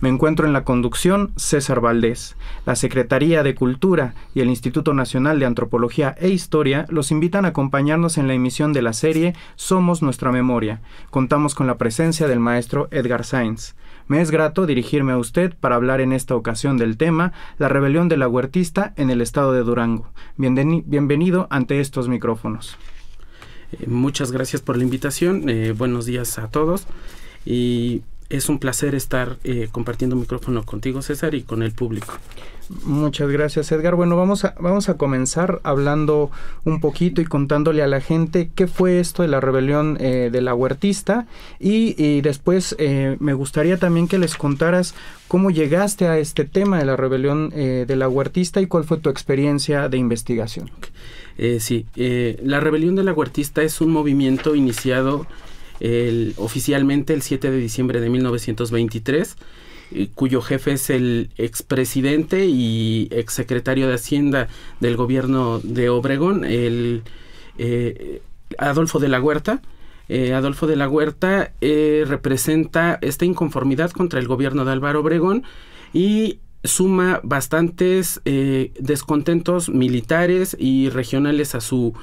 Me encuentro en la conducción César Valdés. La Secretaría de Cultura y el Instituto Nacional de Antropología e Historia los invitan a acompañarnos en la emisión de la serie Somos Nuestra Memoria. Contamos con la presencia del maestro Edgar Sainz. Me es grato dirigirme a usted para hablar en esta ocasión del tema La rebelión de la huertista en el estado de Durango. Bienvenido ante estos micrófonos. Eh, muchas gracias por la invitación. Eh, buenos días a todos. Y es un placer estar eh, compartiendo micrófono contigo, César, y con el público. Muchas gracias, Edgar. Bueno, vamos a, vamos a comenzar hablando un poquito y contándole a la gente qué fue esto de la rebelión eh, de la huertista y, después eh, me gustaría también que les contaras cómo llegaste a este tema de la rebelión eh, de la huertista y cuál fue tu experiencia de investigación. sí, la rebelión de la huertista es un movimiento iniciado oficialmente el 7 de diciembre de 1923, eh, cuyo jefe es el expresidente y exsecretario de Hacienda del gobierno de Obregón, el eh, Adolfo de la Huerta. Eh, Adolfo de la Huerta representa esta inconformidad contra el gobierno de Álvaro Obregón y suma bastantes descontentos militares y regionales a su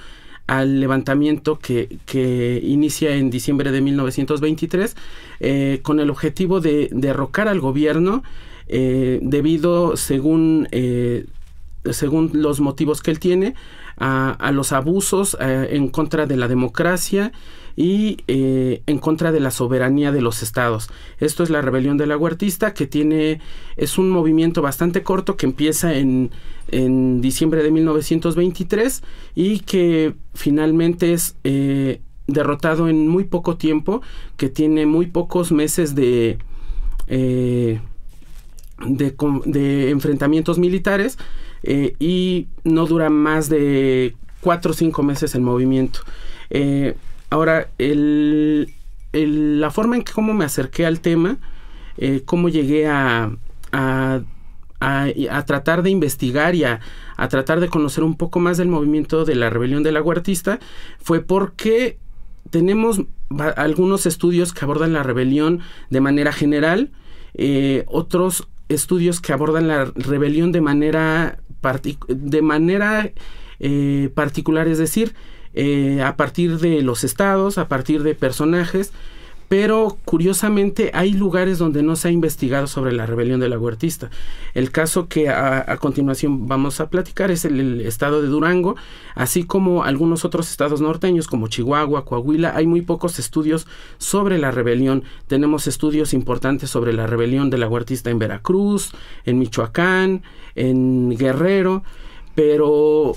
al levantamiento que, que, inicia en diciembre de 1923 eh, con el objetivo de derrocar al gobierno eh, debido, según, eh, según los motivos que él tiene, a, a los abusos en contra de la democracia y eh, en contra de la soberanía de los estados. Esto es la rebelión del aguartista que tiene, es un movimiento bastante corto que empieza en, en diciembre de 1923 y que finalmente es eh, derrotado en muy poco tiempo, que tiene muy pocos meses de... Eh, de, enfrentamientos militares y no dura más de cuatro o cinco meses el movimiento. Ahora, la forma en que cómo me acerqué al tema, eh, cómo llegué a, tratar de investigar y a, tratar de conocer un poco más del movimiento de la rebelión del aguartista, fue porque tenemos algunos estudios que abordan la rebelión de manera general, eh, otros estudios que abordan la rebelión de manera, de manera eh, particular, es decir, eh, a partir de los estados, a partir de personajes, pero curiosamente hay lugares donde no se ha investigado sobre la rebelión de la huertista. El caso que a, continuación vamos a platicar es el, el, estado de Durango, así como algunos otros estados norteños como Chihuahua, Coahuila, hay muy pocos estudios sobre la rebelión. Tenemos estudios importantes sobre la rebelión de la huertista en Veracruz, en Michoacán, en Guerrero, pero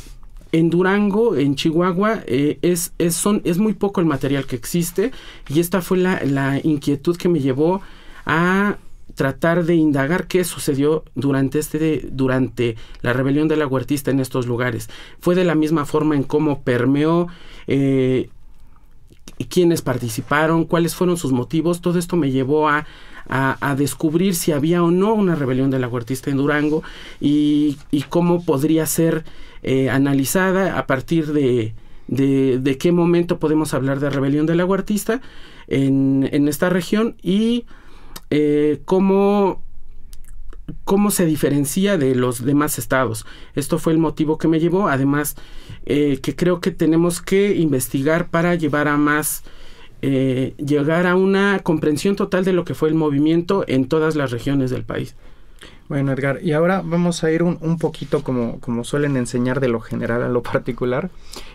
en Durango, en Chihuahua, eh, es, son, es muy poco el material que existe y esta fue la, inquietud que me llevó a tratar de indagar qué sucedió durante este durante la rebelión de la huertista en estos lugares. Fue de la misma forma en cómo permeó eh, quiénes participaron, cuáles fueron sus motivos, todo esto me llevó a, descubrir si había o no una rebelión de la huertista en Durango y, y cómo podría ser eh, analizada a partir de, de, qué momento podemos hablar de rebelión del aguartista en, en esta región y eh, cómo, cómo, se diferencia de los demás estados. Esto fue el motivo que me llevó, además eh, que creo que tenemos que investigar para llevar a más... llegar a una comprensión total de lo que fue el movimiento en todas las regiones del país. Bueno, Edgar, y ahora vamos a ir un, un, poquito como, como suelen enseñar de lo general a lo particular.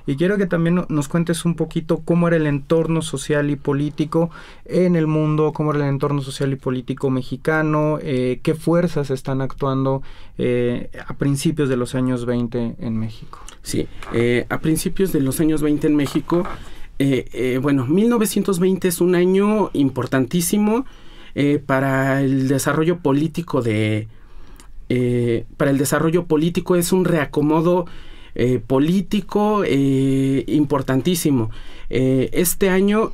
Y quiero que también nos cuentes un poquito cómo era el entorno social y político en el mundo, cómo era el entorno social y político mexicano, eh, qué fuerzas están actuando eh, a principios de los años 20 en México. Sí, eh, a principios de los años 20 en México, bueno, 1920 es un año importantísimo para el desarrollo político de, eh, para el desarrollo político es un reacomodo eh, político eh, importantísimo. este año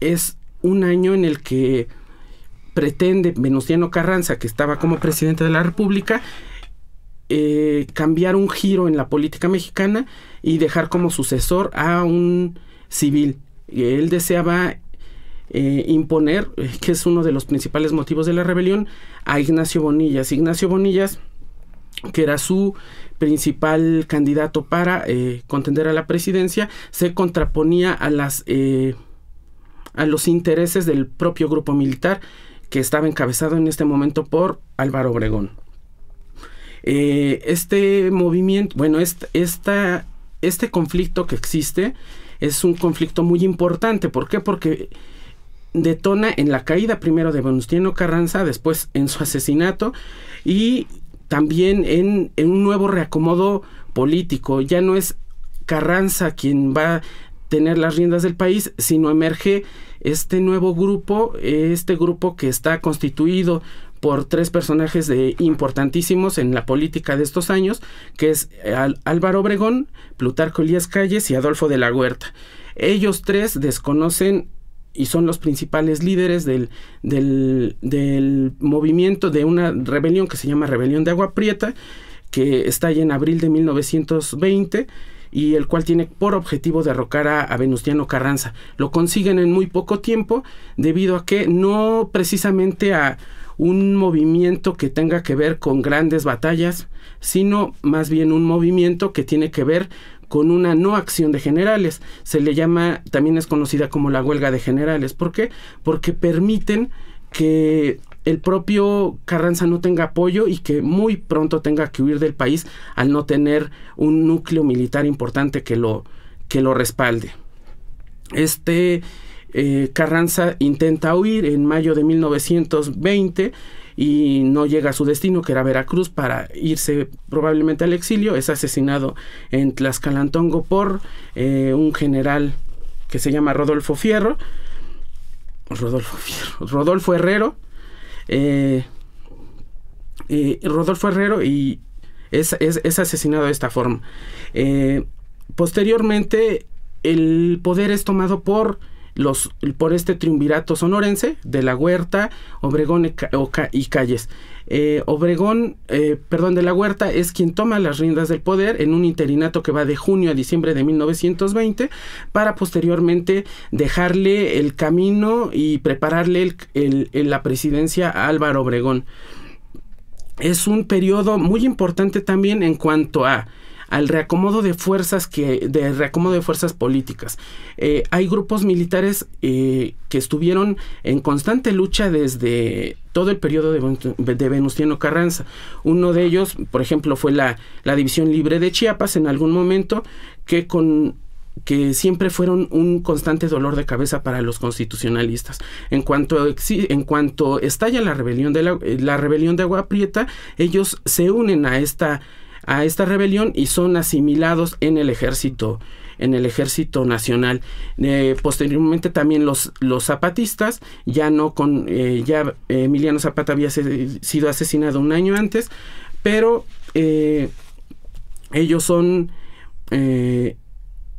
es un año en el que pretende Venustiano Carranza, que estaba como presidente de la República, cambiar un giro en la política mexicana y dejar como sucesor a un civil. Él deseaba eh, imponer, eh, que es uno de los principales motivos de la rebelión, a Ignacio Bonillas. Ignacio Bonillas, que era su principal candidato para eh, contender a la presidencia, se contraponía a las a los intereses del propio grupo militar que estaba encabezado en este momento por Álvaro Obregón. este movimiento, bueno, este conflicto que existe es un conflicto muy importante. ¿Por qué? Porque detona en la caída primero de Venustiano Carranza, después en su asesinato y también en, un nuevo reacomodo político. Ya no es Carranza quien va a tener las riendas del país, sino emerge este nuevo grupo, este grupo que está constituido por tres personajes de importantísimos en la política de estos años, que es Álvaro Obregón, Plutarco Elías Calles y Adolfo de la Huerta. Ellos tres desconocen y son los principales líderes del, del, movimiento de una rebelión que se llama Rebelión de Agua Prieta, que está estalla en abril de 1920 y el cual tiene por objetivo derrocar a, a, Venustiano Carranza. Lo consiguen en muy poco tiempo debido a que no precisamente a un movimiento que tenga que ver con grandes batallas, sino más bien un movimiento que tiene que ver con una no acción de generales. Se le llama, también es conocida como la huelga de generales. ¿Por qué? Porque permiten que el propio Carranza no tenga apoyo y que muy pronto tenga que huir del país al no tener un núcleo militar importante que lo, que lo respalde. Este eh, Carranza intenta huir en mayo de 1920 y no llega a su destino, que era Veracruz, para irse probablemente al exilio. Es asesinado en Tlaxcalantongo por eh, un general que se llama Rodolfo Fierro. Rodolfo Fierro. Rodolfo Herrero. Eh, eh, Rodolfo Herrero y es, asesinado de esta forma. posteriormente, el poder es tomado por por este triunvirato sonorense de la Huerta, Obregón y Calles. Eh, Obregón, eh, perdón, de la Huerta es quien toma las riendas del poder en un interinato que va de junio a diciembre de 1920 para posteriormente dejarle el camino y prepararle la presidencia a Álvaro Obregón. Es un periodo muy importante también en cuanto a al reacomodo de fuerzas que de reacomodo de fuerzas políticas. Eh, hay grupos militares eh, que estuvieron en constante lucha desde todo el periodo de, Venustiano Carranza. Uno de ellos, por ejemplo, fue la, División Libre de Chiapas en algún momento, que con que siempre fueron un constante dolor de cabeza para los constitucionalistas. En cuanto, en cuanto estalla la rebelión, de eh, la rebelión de Agua Prieta, ellos se unen a esta a esta rebelión y son asimilados en el ejército en el ejército nacional eh, posteriormente también los, los zapatistas ya no con eh, ya eh, Emiliano Zapata había sido asesinado un año antes pero ellos son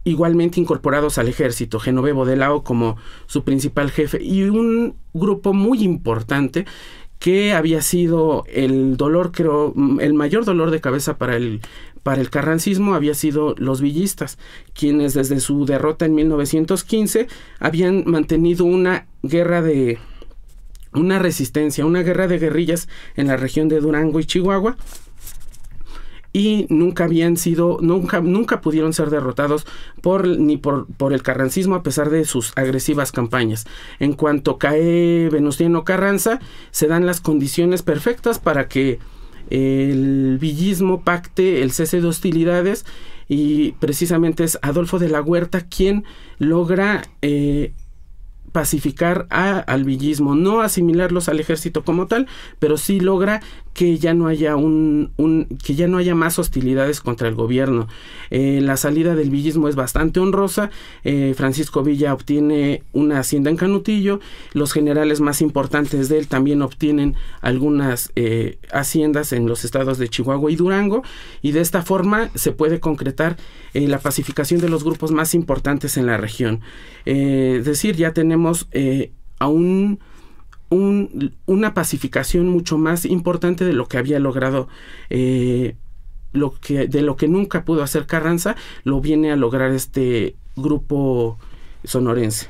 igualmente incorporados al ejército, Genovevo de Lao como su principal jefe y un grupo muy importante que había sido el dolor, creo, mm, el mayor dolor de cabeza para el, para el carrancismo había sido los villistas, quienes desde su derrota en 1915 habían mantenido una guerra de una resistencia, una guerra de guerrillas en la región de Durango y Chihuahua, y nunca habían sido, nunca, nunca pudieron ser derrotados por, ni por, por el carrancismo a pesar de sus agresivas campañas. En cuanto cae Venustiano Carranza, se dan las condiciones perfectas para que eh, el villismo pacte el cese de hostilidades y precisamente es Adolfo de la Huerta quien logra eh, pacificar al villismo, no asimilarlos al ejército como tal, pero sí logra que ya no haya un, un que ya no haya más hostilidades contra el gobierno. Eh, la salida del villismo es bastante honrosa. Eh, Francisco Villa obtiene una hacienda en Canutillo. Los generales más importantes de él también obtienen algunas eh, haciendas en los estados de Chihuahua y Durango. Y de esta forma se puede concretar la pacificación de los grupos más importantes en la región. es decir, ya tenemos a un una pacificación mucho más importante de lo que había logrado. Eh, de lo que nunca pudo hacer Carranza, lo viene a lograr este grupo sonorense.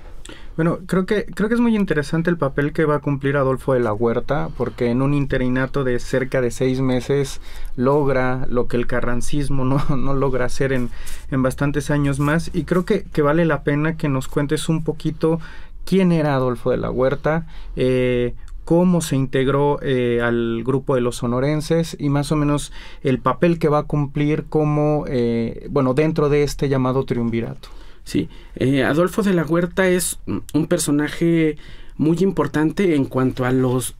Bueno, creo que, creo que es muy interesante el papel que va a cumplir Adolfo de la Huerta, porque en un interinato de cerca de seis meses logra lo que el carrancismo no, no logra hacer en, en bastantes años más. Y creo que, que vale la pena que nos cuentes un poquito quién era Adolfo de la Huerta, eh, cómo se integró eh, al grupo de los sonorenses y más o menos el papel que va a cumplir como, eh, bueno, dentro de este llamado triunvirato. Sí, Adolfo de la Huerta es un personaje muy importante en cuanto a los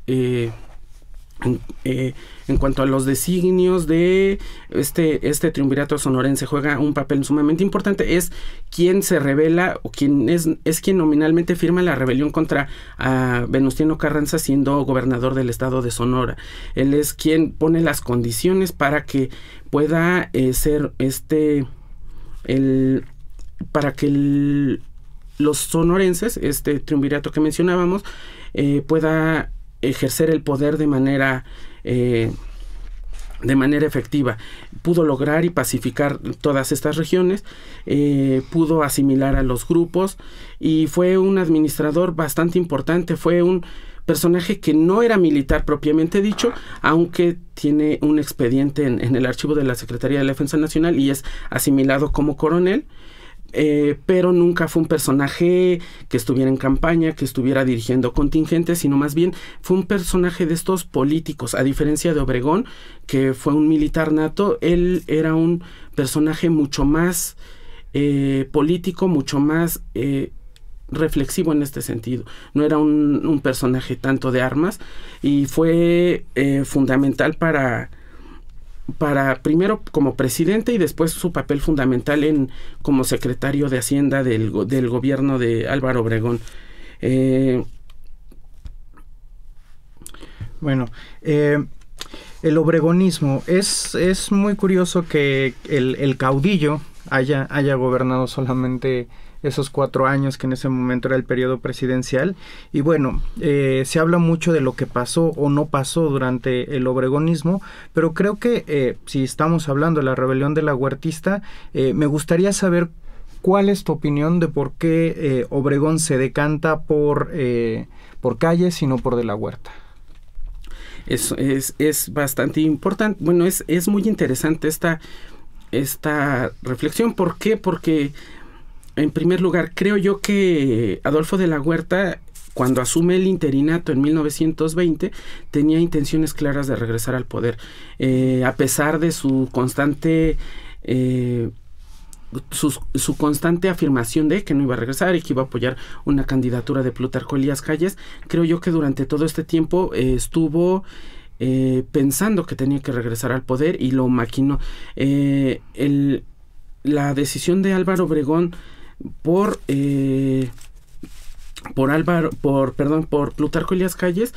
eh, en, cuanto a los designios de este, este triunvirato sonorense juega un papel sumamente importante, es quien se revela o quien es, es quien nominalmente firma la rebelión contra a ah, Venustiano Carranza siendo gobernador del estado de Sonora. Él es quien pone las condiciones para que pueda eh, ser este, el, para que los sonorenses, este triunvirato que mencionábamos, eh, pueda ejercer el poder de manera eh, de manera efectiva. Pudo lograr y pacificar todas estas regiones, eh, pudo asimilar a los grupos y fue un administrador bastante importante, fue un personaje que no era militar propiamente dicho, aunque tiene un expediente en, en el archivo de la Secretaría de la Defensa Nacional y es asimilado como coronel. Eh, pero nunca fue un personaje que estuviera en campaña, que estuviera dirigiendo contingentes, sino más bien fue un personaje de estos políticos, a diferencia de Obregón, que fue un militar nato, él era un personaje mucho más eh, político, mucho más... Eh, reflexivo en este sentido. No era un personaje tanto de armas y fue fundamental para para primero como presidente y después su papel fundamental en como secretario de Hacienda del, gobierno de Álvaro Obregón. Eh, bueno, eh, el obregonismo es, es muy curioso que el, el caudillo haya, haya gobernado solamente esos cuatro años que en ese momento era el periodo presidencial. Y bueno, eh, se habla mucho de lo que pasó o no pasó durante el obregonismo, pero creo que eh, si estamos hablando de la rebelión de la huertista, eh, me gustaría saber cuál es tu opinión de por qué Obregón se decanta por, por calles y no por de la huerta. Es, es, bastante importante. Bueno, es, es muy interesante esta, esta reflexión. ¿Por qué? Porque en primer lugar, creo yo que Adolfo de la Huerta, cuando asume el interinato en 1920, tenía intenciones claras de regresar al poder. Eh, a pesar de su constante... Eh, su, constante afirmación de que no iba a regresar y que iba a apoyar una candidatura de Plutarco Elías Calles, creo yo que durante todo este tiempo eh, estuvo pensando que tenía que regresar al poder y lo maquinó. la decisión de Álvaro Obregón por eh, por Álvaro, por perdón, por Plutarco Calles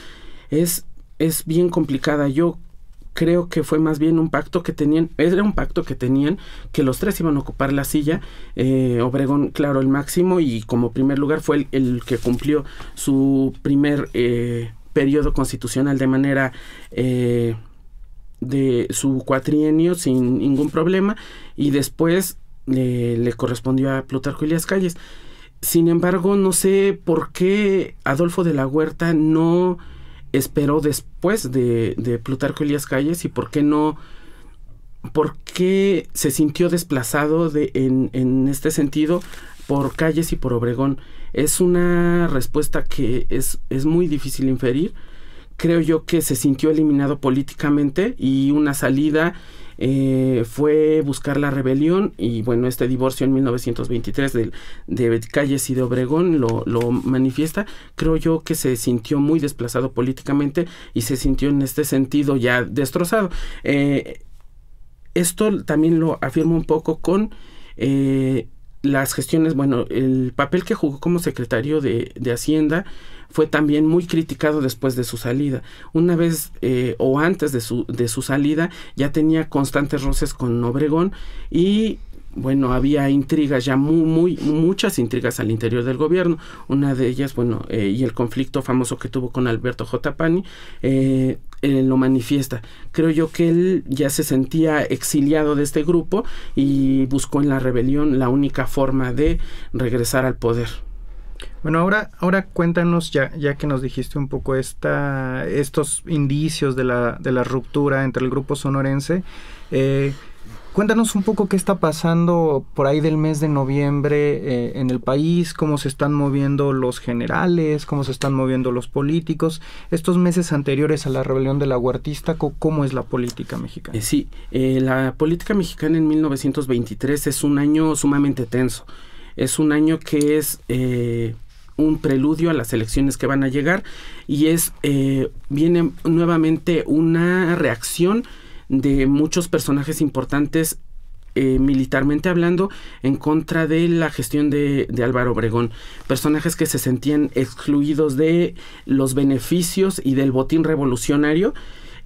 es es bien complicada. Yo creo que fue más bien un pacto que tenían, era un pacto que tenían que los tres iban a ocupar la silla, eh, Obregón, claro, el máximo y como primer lugar fue el, el que cumplió su primer eh, periodo constitucional de manera eh, de su cuatrienio sin ningún problema y después eh, le correspondió a Plutarco Elías Calles. Sin embargo, no sé por qué Adolfo de la Huerta no esperó después de, Plutarco Elías Calles y por qué no, por qué se sintió desplazado de, en, en este sentido por Calles y por Obregón. Es una respuesta que es, es muy difícil inferir creo yo que se sintió eliminado políticamente y una salida eh, fue buscar la rebelión y bueno, este divorcio en 1923 de, de Calles y de Obregón lo, lo, manifiesta, creo yo que se sintió muy desplazado políticamente y se sintió en este sentido ya destrozado. Eh, esto también lo afirmo un poco con... Eh, las gestiones, bueno, el papel que jugó como secretario de, de Hacienda fue también muy criticado después de su salida. Una vez eh, o antes de su, de su salida ya tenía constantes roces con Obregón y bueno, había intrigas ya muy, muy, muchas intrigas al interior del gobierno. Una de ellas, bueno, eh, y el conflicto famoso que tuvo con Alberto J. Pani, eh, lo manifiesta. Creo yo que él ya se sentía exiliado de este grupo y buscó en la rebelión la única forma de regresar al poder. Bueno, ahora, ahora cuéntanos, ya, ya que nos dijiste un poco esta, estos indicios de la, de la ruptura entre el grupo sonorense, eh, cuéntanos un poco qué está pasando por ahí del mes de noviembre eh, en el país, cómo se están moviendo los generales, cómo se están moviendo los políticos. Estos meses anteriores a la rebelión de la ¿cómo es la política mexicana? Eh, sí, la política mexicana en 1923 es un año sumamente tenso es un año que es eh, un preludio a las elecciones que van a llegar y es eh, viene nuevamente una reacción de muchos personajes importantes eh, militarmente hablando en contra de la gestión de, de, Álvaro Obregón. Personajes que se sentían excluidos de los beneficios y del botín revolucionario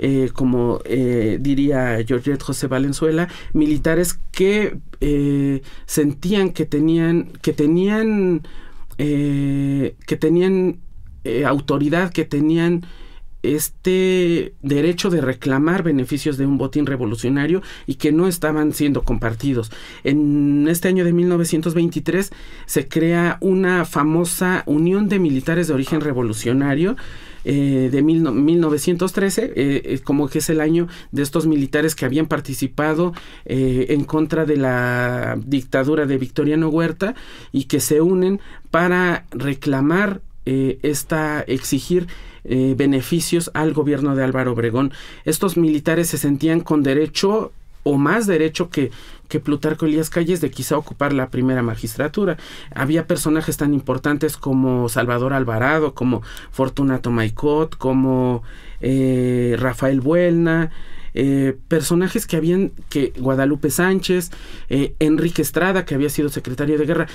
eh, como eh, diría Georgette José Valenzuela, militares que eh, sentían que tenían, que tenían, que tenían autoridad, que tenían este derecho de reclamar beneficios de un botín revolucionario y que no estaban siendo compartidos. En este año de 1923 se crea una famosa Unión de Militares de Origen Revolucionario eh, de 1913, eh, eh, como que es el año de estos militares que habían participado en contra de la dictadura de Victoriano Huerta y que se unen para reclamar esta, exigir beneficios al gobierno de Álvaro Obregón. Estos militares se sentían con derecho o más derecho que, que Plutarco Elías Calles de quizá ocupar la primera magistratura. Había personajes tan importantes como Salvador Alvarado, como Fortunato Maicot, como eh, Rafael Buelna. Eh, personajes que habían, que Guadalupe Sánchez, eh, Enrique Estrada, que había sido secretario de guerra,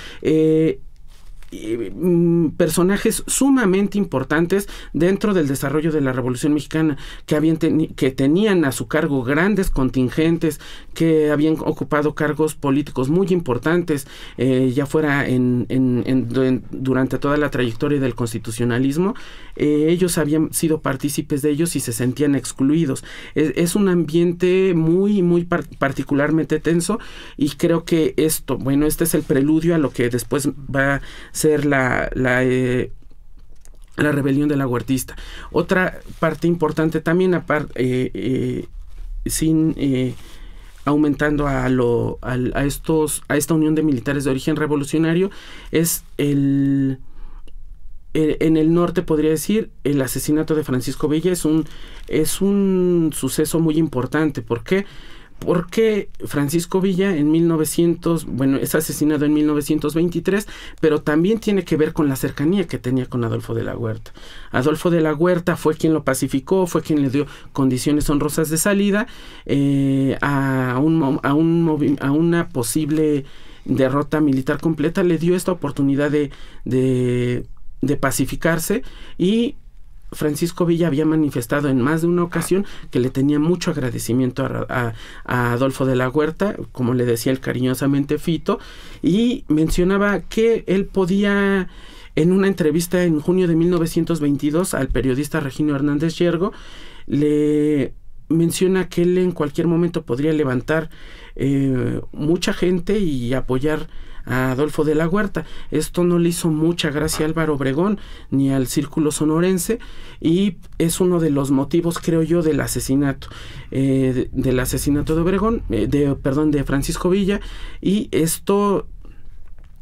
Mm, personajes sumamente importantes dentro del desarrollo de la Revolución Mexicana, que, habían que tenían a su cargo grandes contingentes, que habían ocupado cargos políticos muy importantes, eh, ya fuera en, durante toda la trayectoria del constitucionalismo, eh, ellos habían sido partícipes de ellos y se sentían excluidos. Es, un ambiente muy, muy particularmente tenso y creo que esto, bueno, este es el preludio a lo que después va ser la, la, de eh, la rebelión Otra parte importante también, aparte, eh, eh, sin eh, aumentando a, lo, a, estos, a esta unión de militares de origen revolucionario, es el en el norte podría decir el asesinato de Francisco Villa es un es un suceso muy importante. ¿Por qué? porque Francisco Villa en 1900, bueno, es asesinado en 1923, pero también tiene que ver con la cercanía que tenía con Adolfo de la Huerta. Adolfo de la Huerta fue quien lo pacificó, fue quien le dio condiciones honrosas de salida a, eh, a, un, a una posible derrota militar completa, le dio esta oportunidad de pacificarse y Francisco Villa había manifestado en más de una ocasión que le tenía mucho agradecimiento a, Adolfo de la Huerta, como le decía el cariñosamente Fito, y mencionaba que él podía, en una entrevista en junio de 1922 al periodista Regino Hernández Yergo, le menciona que él en cualquier momento podría levantar eh, mucha gente y apoyar Adolfo de la Huerta. Esto no le hizo mucha gracia a Álvaro Obregón ni al círculo sonorense y es uno de los motivos, creo yo, del asesinato, eh, del asesinato de Obregón, eh, de, perdón, de Francisco Villa y esto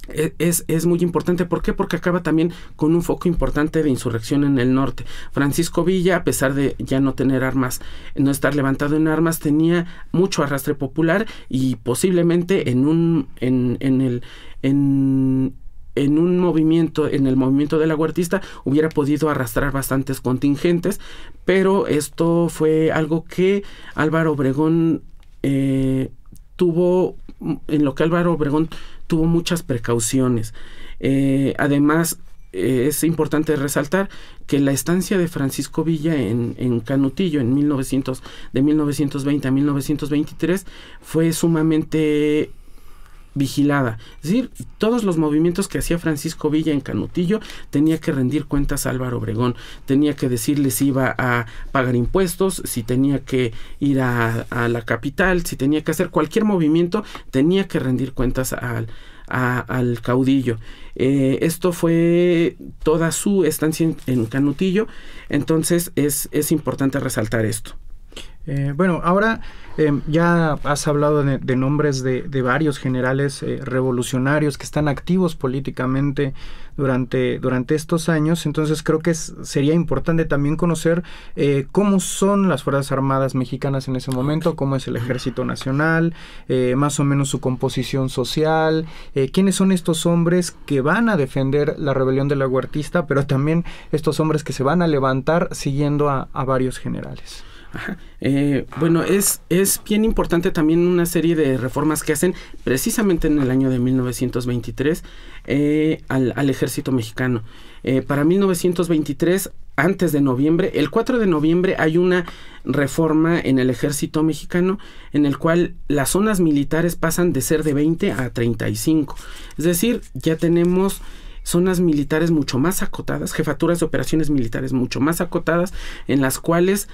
e, es, muy importante. ¿Por qué? Porque acaba también con un foco importante de insurrección en el norte. Francisco Villa, a pesar de ya no tener armas, no estar levantado en armas, tenía mucho arrastre popular y posiblemente en un, en, el, en, un movimiento, en el movimiento de la huertista, hubiera podido arrastrar bastantes contingentes, pero esto fue algo que Álvaro Obregón eh, tuvo, en lo que Álvaro Obregón tuvo muchas precauciones. Eh, además, eh, es importante resaltar que la estancia de Francisco Villa en, Canutillo en 1900, de 1920 a 1923 fue sumamente vigilada. Es decir, todos los movimientos que hacía Francisco Villa en Canutillo tenía que rendir cuentas a Álvaro Obregón, tenía que decirles si iba a pagar impuestos, si tenía que ir a, la capital, si tenía que hacer cualquier movimiento, tenía que rendir cuentas al... caudillo. Eh, esto fue toda su estancia en, Canutillo, entonces es, es importante resaltar esto. Eh, bueno, ahora eh, ya has hablado de, nombres de, varios generales eh, revolucionarios que están activos políticamente durante, durante estos años, entonces creo que sería importante también conocer cómo son las Fuerzas Armadas mexicanas en ese momento, cómo es el Ejército Nacional, más o menos su composición social, quiénes son estos hombres que van a defender la rebelión de la aguartista, pero también estos hombres que se van a levantar siguiendo a varios generales. Eh, bueno, es, es bien importante también una serie de reformas que hacen precisamente en el año de 1923 eh, al, al, ejército mexicano. Eh, para 1923, antes de noviembre, el 4 de noviembre hay una reforma en el ejército mexicano en el cual las zonas militares pasan de ser de 20 a 35. Es decir, ya tenemos zonas militares mucho más acotadas, jefaturas de operaciones militares mucho más acotadas, en las cuales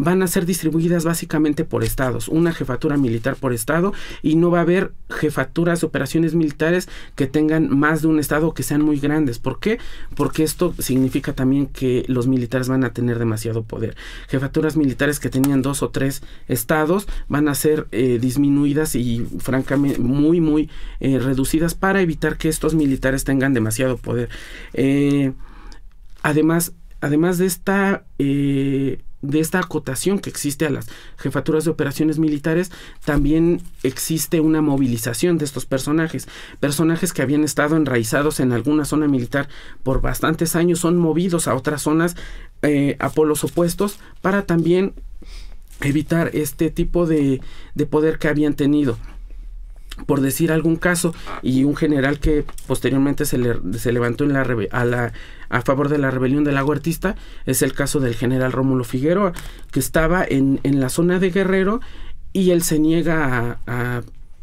van a ser distribuidas básicamente por estados, una jefatura militar por estado y no va a haber jefaturas, operaciones militares que tengan más de un estado que sean muy grandes. ¿Por qué? Porque esto significa también que los militares van a tener demasiado poder. Jefaturas militares que tenían dos o tres estados van a ser eh, disminuidas y francamente muy, muy eh, reducidas para evitar que estos militares tengan demasiado poder. Eh, además, además de esta de esta acotación que existe a las jefaturas de operaciones militares, también existe una movilización de estos personajes. Personajes que habían estado enraizados en alguna zona militar por bastantes años son movidos a otras zonas, eh, a polos opuestos, para también evitar este tipo de, de poder que habían tenido por decir algún caso ah. y un general que posteriormente se, se levantó en la a, favor de la rebelión de la huertista es el caso del general Rómulo Figueroa que estaba en, en la zona de Guerrero y él se niega a,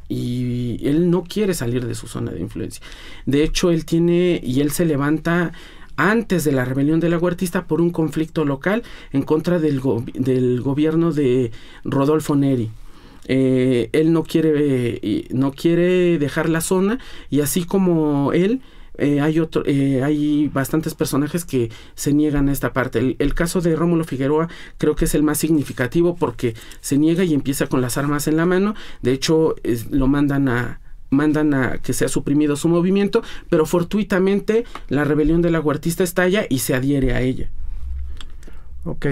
y él no quiere salir de su zona de influencia de hecho él tiene y él se levanta antes de la rebelión de la huertista por un conflicto local en contra del gobierno de Rodolfo Neri eh, él no quiere, eh, no quiere dejar la zona y así como él, eh, hay, otro, hay bastantes personajes que se niegan a esta parte. El, caso de Rómulo Figueroa creo que es el más significativo porque se niega y empieza con las armas en la mano. De hecho, lo mandan a mandan a que sea suprimido su movimiento, pero fortuitamente la rebelión de la estalla y se adhiere a ella. Ok.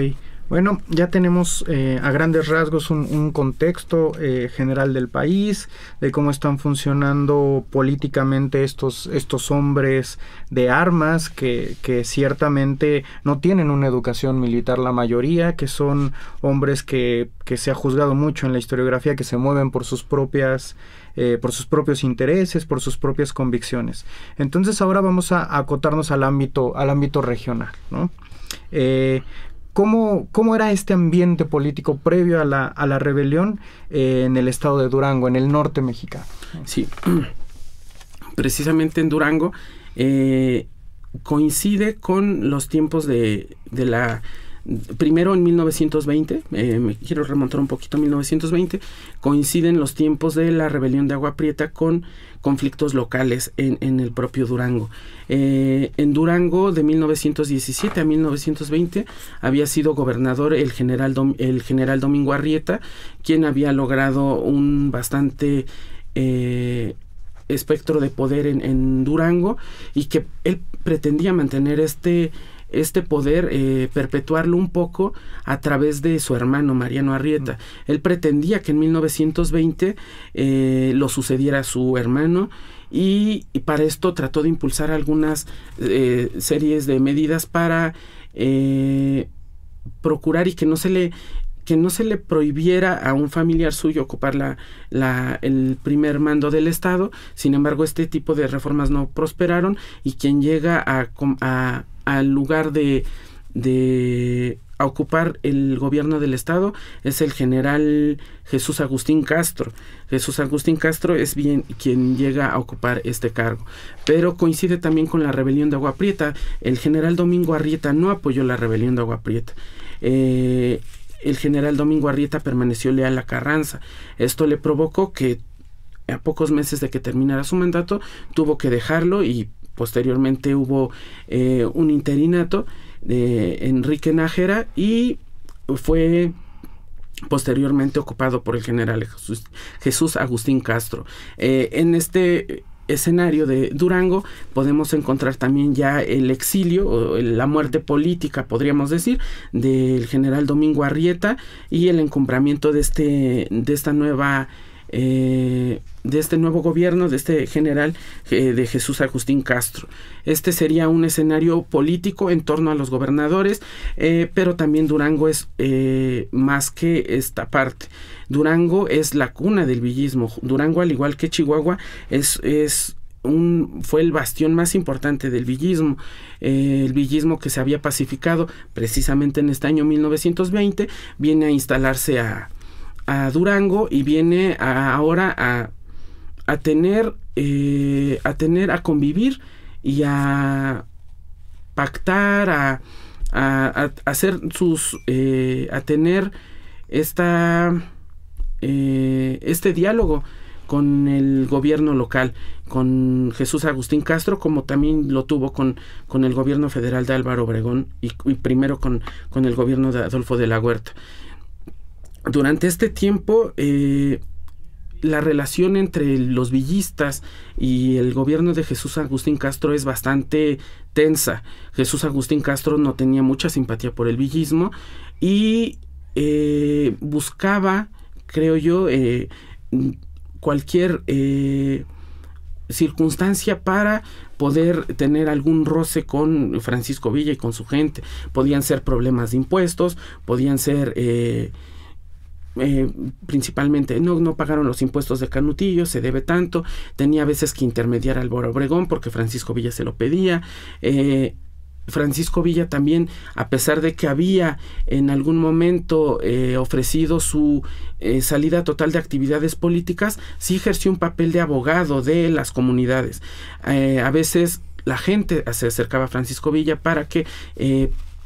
Bueno, ya tenemos eh, a grandes rasgos un, contexto eh, general del país, de cómo están funcionando políticamente estos, estos hombres de armas que, ciertamente no tienen una educación militar la mayoría, que son hombres que, que se ha juzgado mucho en la historiografía, que se mueven por sus propias... Eh, por sus propios intereses, por sus propias convicciones. Entonces ahora vamos a acotarnos al ámbito, al ámbito regional. ¿no? ¿Cómo, era este ambiente político previo a la, rebelión eh, en el estado de Durango, en el norte mexicano? Sí, precisamente en Durango eh, coincide con los tiempos de, de la... Primero en 1920, eh, me quiero remontar un poquito a 1920, coinciden los tiempos de la rebelión de Agua Prieta con conflictos locales en, en el propio Durango. Eh, en Durango, de 1917 a 1920, había sido gobernador el general, el general Domingo Arrieta, quien había logrado un bastante... Eh, espectro de poder en, en Durango y que él pretendía mantener este este poder eh, perpetuarlo un poco a través de su hermano Mariano Arrieta. Él pretendía que en 1920 eh, lo sucediera su hermano y, para esto trató de impulsar algunas eh, series de medidas para procurar y que no se le que no se le prohibiera a un familiar suyo ocupar la, el primer mando del Estado. Sin embargo, este tipo de reformas no prosperaron y quien llega al a, al lugar de, de ocupar el gobierno del estado es el general Jesús Agustín Castro. Jesús Agustín Castro es bien quien llega a ocupar este cargo, pero coincide también con la rebelión de Agua Prieta. El general Domingo Arrieta no apoyó la rebelión de Agua Prieta. Eh, el general Domingo Arrieta permaneció leal a Carranza. Esto le provocó que a pocos meses de que terminara su mandato tuvo que dejarlo y posteriormente hubo eh, un interinato de Enrique Nájera y fue posteriormente ocupado por el general Jesús, Agustín Castro. Eh, en este escenario de Durango podemos encontrar también ya el exilio o la muerte política podríamos decir del general Domingo Arrieta y el encumbramiento de este de esta nueva eh, de este nuevo gobierno, de este general eh, de Jesús Agustín Castro. Este sería un escenario político en torno a los gobernadores, eh, pero también Durango es más que esta parte. Durango es la cuna del villismo. Durango, al igual que Chihuahua, es, un, fue el bastión más importante del villismo, el villismo que se había pacificado precisamente en este año 1920, viene a instalarse a, a Durango y viene a, ahora a, tener, eh, a tener, a convivir y a pactar, a, a hacer sus, eh, a tener esta, eh, este diálogo con el gobierno local, con Jesús Agustín Castro, como también lo tuvo con, con el gobierno federal de Álvaro Obregón y, y primero con, con, el gobierno de Adolfo de la Huerta durante este tiempo eh, la relación entre los villistas y el gobierno de Jesús Agustín Castro es bastante tensa. Jesús Agustín Castro no tenía mucha simpatía por el villismo y eh, buscaba, creo yo, eh, cualquier circunstancia para poder tener algún roce con Francisco Villa y con su gente. Podían ser problemas de impuestos, podían ser eh, principalmente no, no pagaron los impuestos de Canutillo, se debe tanto, tenía a veces que intermediar al Borobregón Obregón porque Francisco Villa se lo pedía. Eh, Francisco Villa también, a pesar de que había en algún momento eh, ofrecido su salida total de actividades políticas, sí ejerció un papel de abogado de las comunidades. a veces la gente se acercaba a Francisco Villa para que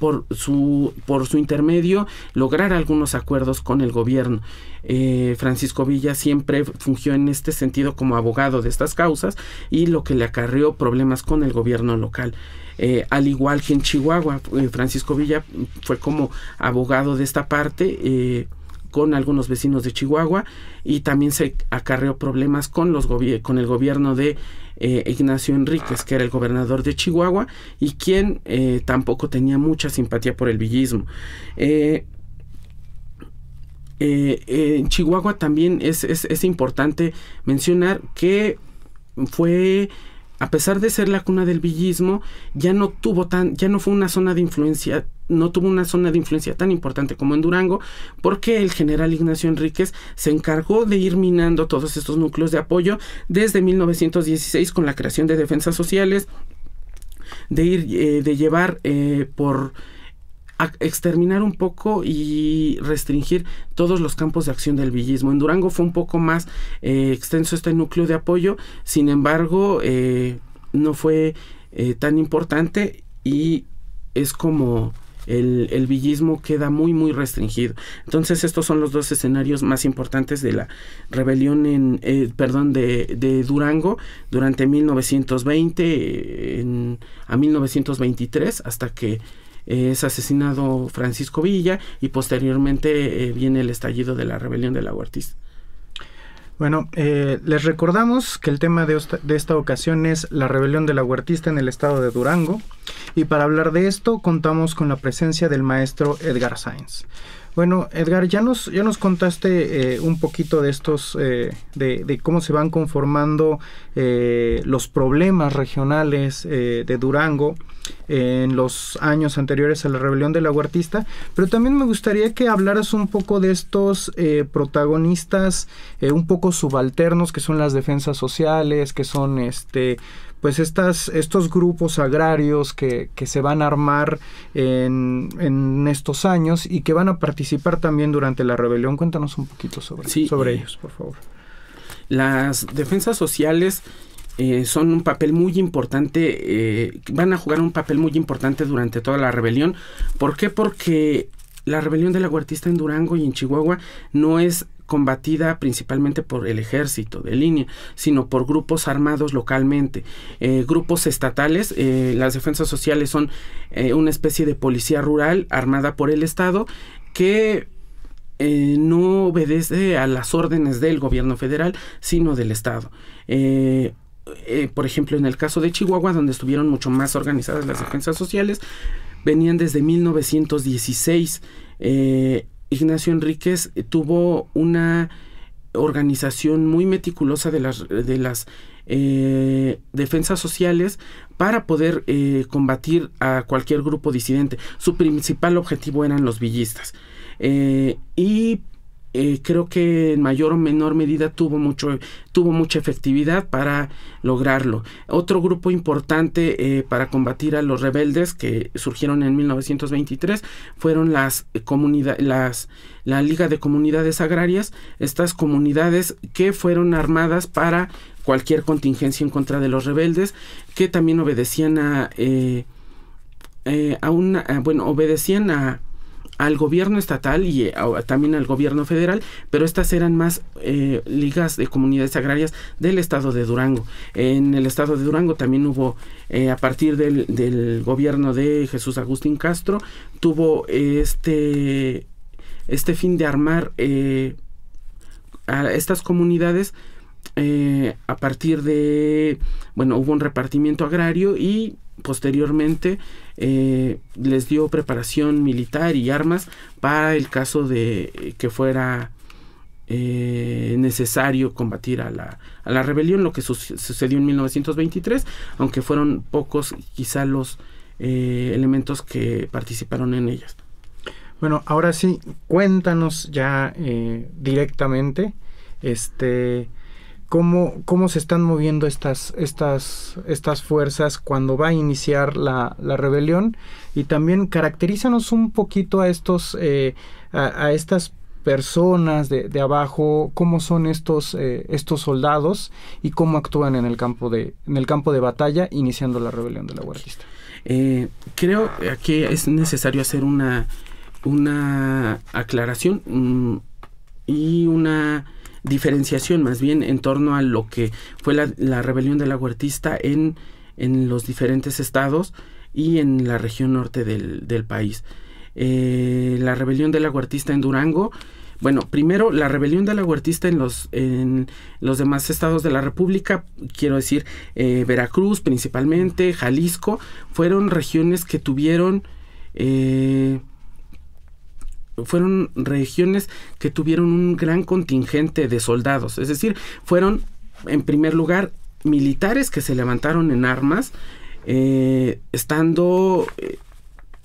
por su, por su intermedio lograr algunos acuerdos con el gobierno. Eh, Francisco Villa siempre fungió en este sentido como abogado de estas causas y lo que le acarreó problemas con el gobierno local. Eh, al igual que en Chihuahua, eh, Francisco Villa fue como abogado de esta parte con algunos vecinos de Chihuahua y también se acarreó problemas con, los con el gobierno de eh, Ignacio Enríquez, ah. que era el gobernador de Chihuahua y quien eh, tampoco tenía mucha simpatía por el villismo. Eh, en Chihuahua también es importante mencionar que fue a pesar de ser la cuna del villismo, ya no tuvo tan, ya no fue una zona de influencia, no tuvo una zona de influencia tan importante como en Durango, porque el general Ignacio Enríquez se encargó de ir minando todos estos núcleos de apoyo desde 1916 con la creación de defensas sociales, de ir, eh, de llevar eh, por a exterminar un poco y restringir todos los campos de acción del villismo. En Durango fue un poco más eh, extenso este núcleo de apoyo, sin embargo, eh, no fue eh, tan importante y es como el, villismo queda muy muy restringido. Entonces estos son los dos escenarios más importantes de la rebelión en, perdón, de, de, Durango durante 1920 en, a 1923 hasta que es asesinado Francisco Villa y posteriormente eh, viene el estallido de la rebelión de la Huertista. Bueno, eh, les recordamos que el tema de, esta ocasión es la rebelión de la huertista en el estado de Durango y para hablar de esto contamos con la presencia del maestro Edgar Sainz. Bueno, Edgar, ya nos, ya nos contaste eh, un poquito de estos, eh, de, cómo se van conformando eh, los problemas regionales de Durango en los años anteriores a la rebelión de la Huertista, pero también me gustaría que hablaras un poco de estos protagonistas un poco subalternos que son las defensas sociales, que son este pues estas, estos grupos agrarios que, que se van a armar en, en, estos años y que van a participar también durante la rebelión. Cuéntanos un poquito sobre, sobre eh, ellos, por favor. Las defensas sociales eh, son un papel muy importante, eh, van a jugar un papel muy importante durante toda la rebelión. ¿Por qué? Porque la rebelión de la en Durango y en Chihuahua no es combatida principalmente por el ejército de línea, sino por grupos armados localmente, eh, grupos estatales, eh, las defensas sociales son eh, una especie de policía rural armada por el Estado que no obedece a las órdenes del gobierno federal, sino del Estado. por ejemplo, en el caso de Chihuahua, donde estuvieron mucho más organizadas las defensas sociales, venían desde 1916. Ignacio Enríquez eh, tuvo una organización muy meticulosa de las, de las eh, defensas sociales para poder eh, combatir a cualquier grupo disidente. Su principal objetivo eran los villistas. y eh, creo que en mayor o menor medida tuvo mucho tuvo mucha efectividad para lograrlo otro grupo importante eh, para combatir a los rebeldes que surgieron en 1923 fueron las comunidades las la liga de comunidades agrarias estas comunidades que fueron armadas para cualquier contingencia en contra de los rebeldes que también obedecían a eh, a una bueno obedecían a al gobierno estatal y eh, también al gobierno federal, pero estas eran más eh, ligas de comunidades agrarias del estado de Durango. En el estado de Durango también hubo, eh, a partir del, gobierno de Jesús Agustín Castro, tuvo este, este fin de armar a estas comunidades a partir de, bueno, hubo un repartimiento agrario y posteriormente eh, les dio preparación militar y armas para el caso de eh, que fuera eh, necesario combatir a la, a la rebelión, lo que sucedió en 1923, aunque fueron pocos quizá los elementos que participaron en ellas. Bueno, ahora sí, cuéntanos ya directamente, este, cómo, cómo se están moviendo estas, estas, estas fuerzas cuando va a iniciar la, la rebelión y también caracterízanos un poquito a estos eh, a, estas personas de, abajo cómo son estos eh, estos soldados y cómo actúan en el campo de en el campo de batalla iniciando la rebelión de la guarnición? Eh, creo que es necesario hacer una una aclaración mm, y una diferenciación más bien en torno a lo que fue la, la rebelión del la en, en los diferentes estados y en la región norte del, país. Eh, la rebelión de la huertista en Durango, bueno, primero la rebelión de la en los, en los demás estados de la República, quiero decir eh, Veracruz principalmente, Jalisco, fueron regiones que tuvieron... Eh, fueron regiones que tuvieron un gran contingente de soldados, es decir, fueron en primer lugar militares que se levantaron en armas eh, estando eh,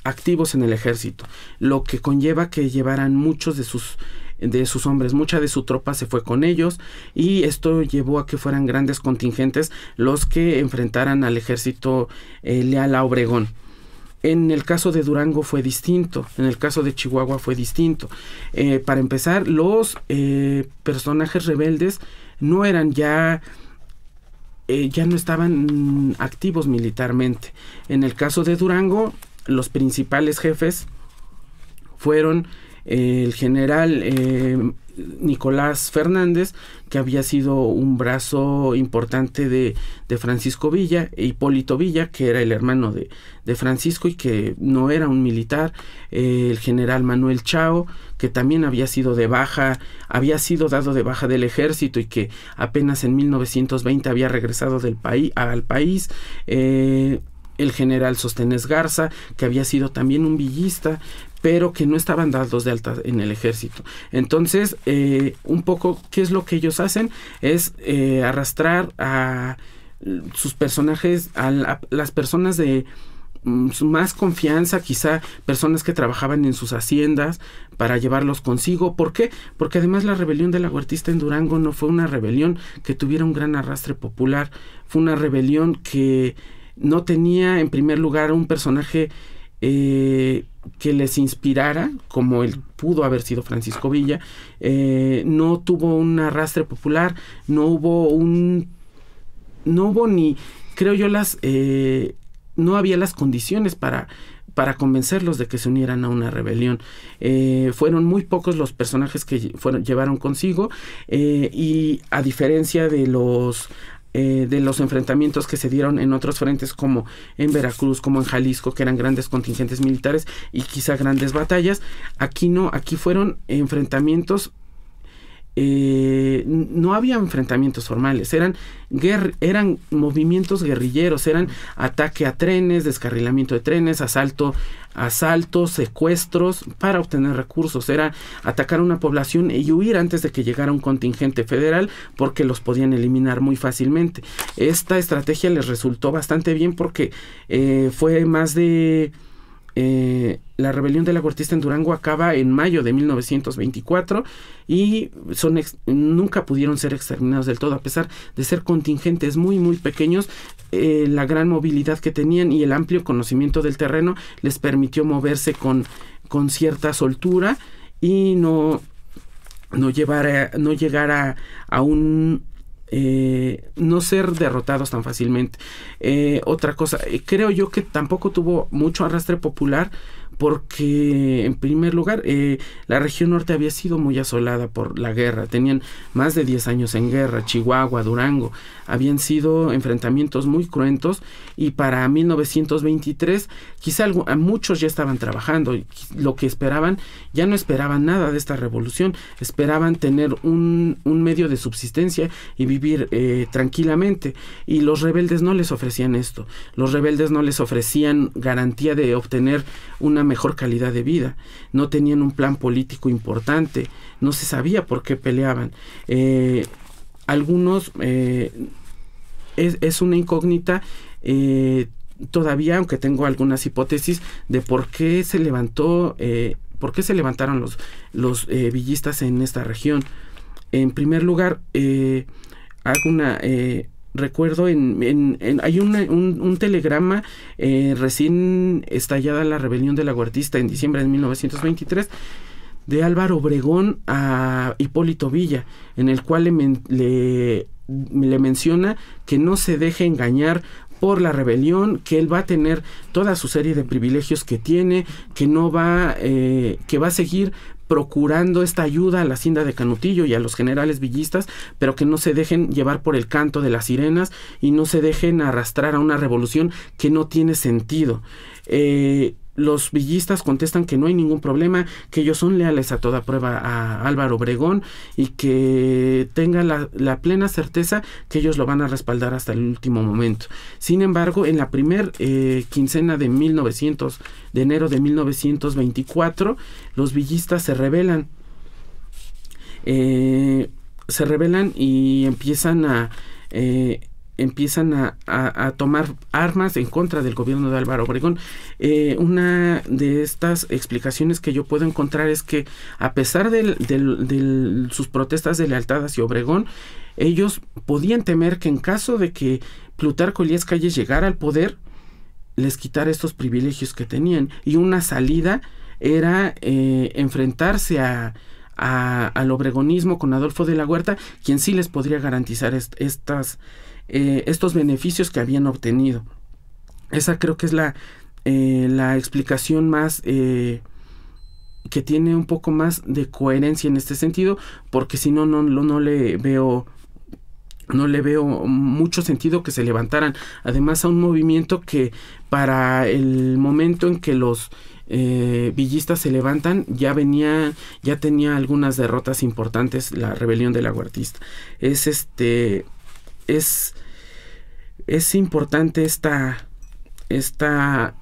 activos en el ejército, lo que conlleva que llevaran muchos de sus de sus hombres, mucha de su tropa se fue con ellos y esto llevó a que fueran grandes contingentes los que enfrentaran al ejército eh, leal a Obregón. En el caso de Durango fue distinto, en el caso de Chihuahua fue distinto. Eh, para empezar, los eh, personajes rebeldes no eran ya... Eh, ya no estaban activos militarmente. En el caso de Durango, los principales jefes fueron el general eh, Nicolás Fernández, que había sido un brazo importante de, Francisco Villa, e Hipólito Villa, que era el hermano de, Francisco y que no era un militar, eh, el general Manuel Chao, que también había sido de baja, había sido dado de baja del ejército y que apenas en 1920 había regresado del país al país. Eh, el general Sostenes Garza, que había sido también un villista, pero que no estaban dados de alta en el ejército. Entonces, eh, un poco, ¿qué es lo que ellos hacen? Es eh, arrastrar a sus personajes, a, las personas de mm, más confianza, quizá personas que trabajaban en sus haciendas para llevarlos consigo. ¿Por qué? Porque además la rebelión del la en Durango no fue una rebelión que tuviera un gran arrastre popular, fue una rebelión que no tenía en primer lugar un personaje eh, que les inspirara, como él pudo haber sido Francisco Villa, eh, no tuvo un arrastre popular, no hubo un... no hubo ni, creo yo, las... Eh, no había las condiciones para para convencerlos de que se unieran a una rebelión. fueron muy pocos los personajes que fueron, llevaron consigo y a diferencia de los eh, de los enfrentamientos que se dieron en otros frentes como en Veracruz, como en Jalisco, que eran grandes contingentes militares y quizá grandes batallas. Aquí no, aquí fueron enfrentamientos eh, no había enfrentamientos formales, eran, eran movimientos guerrilleros, eran ataque a trenes, descarrilamiento de trenes, asalto, asaltos, secuestros para obtener recursos, era atacar a una población y huir antes de que llegara un contingente federal porque los podían eliminar muy fácilmente. Esta estrategia les resultó bastante bien porque eh, fue más de eh, la rebelión de la cortista en Durango acaba en mayo de 1924 y son nunca pudieron ser exterminados del todo, a pesar de ser contingentes muy, muy pequeños. Eh, la gran movilidad que tenían y el amplio conocimiento del terreno les permitió moverse con, con cierta soltura y no, no, llevar no llegar a un eh, no ser derrotados tan fácilmente. Eh, otra cosa, eh, creo yo que tampoco tuvo mucho arrastre popular porque en primer lugar eh, la región norte había sido muy asolada por la guerra, tenían más de 10 años en guerra, Chihuahua, Durango, habían sido enfrentamientos muy cruentos y para 1923 quizá a muchos ya estaban trabajando, lo que esperaban, ya no esperaban nada de esta revolución, esperaban tener un, un medio de subsistencia y vivir eh, tranquilamente y los rebeldes no les ofrecían esto, los rebeldes no les ofrecían garantía de obtener una mejor calidad de vida, no tenían un plan político importante, no se sabía por qué peleaban. Eh, algunos eh, es, una incógnita. Eh, todavía, aunque tengo algunas hipótesis de por qué se levantó, por qué se levantaron los, los villistas en esta región. En primer lugar, alguna, eh, recuerdo en, hay un, telegrama eh, recién estallada la rebelión de la Huertista en diciembre de 1923 de Álvaro Obregón a Hipólito Villa, en el cual le, le, menciona que no se deje engañar por la rebelión, que él va a tener toda su serie de privilegios que tiene, que no va, eh, que va a seguir procurando esta ayuda a la hacienda de Canutillo y a los generales villistas, pero que no se dejen llevar por el canto de las sirenas y no se dejen arrastrar a una revolución que no tiene sentido. Eh, los villistas contestan que no hay ningún problema, que ellos son leales a toda prueba a Álvaro Obregón y que tenga la, plena certeza que ellos lo van a respaldar hasta el último momento. Sin embargo, en la primer eh, quincena de 1900, de enero de 1924, los villistas se rebelan. Eh, se rebelan y empiezan a... Eh, empiezan a, tomar armas en contra del gobierno de Álvaro Obregón. Eh, una de estas explicaciones que yo puedo encontrar es que a pesar de sus protestas de lealtad hacia Obregón, ellos podían temer que en caso de que Plutarco Elías Calles llegara al poder, les quitara estos privilegios que tenían. Y una salida era eh, enfrentarse a, al obregonismo con Adolfo de la Huerta, quien sí les podría garantizar estas eh, estos beneficios que habían obtenido. Esa creo que es la, eh, la explicación más... Eh, que tiene un poco más de coherencia en este sentido, porque si no, no, no le veo no le veo mucho sentido que se levantaran. Además a un movimiento que para el momento en que los eh, villistas se levantan ya venía ya tenía algunas derrotas importantes la rebelión del la Es este es, es importante esta, esta,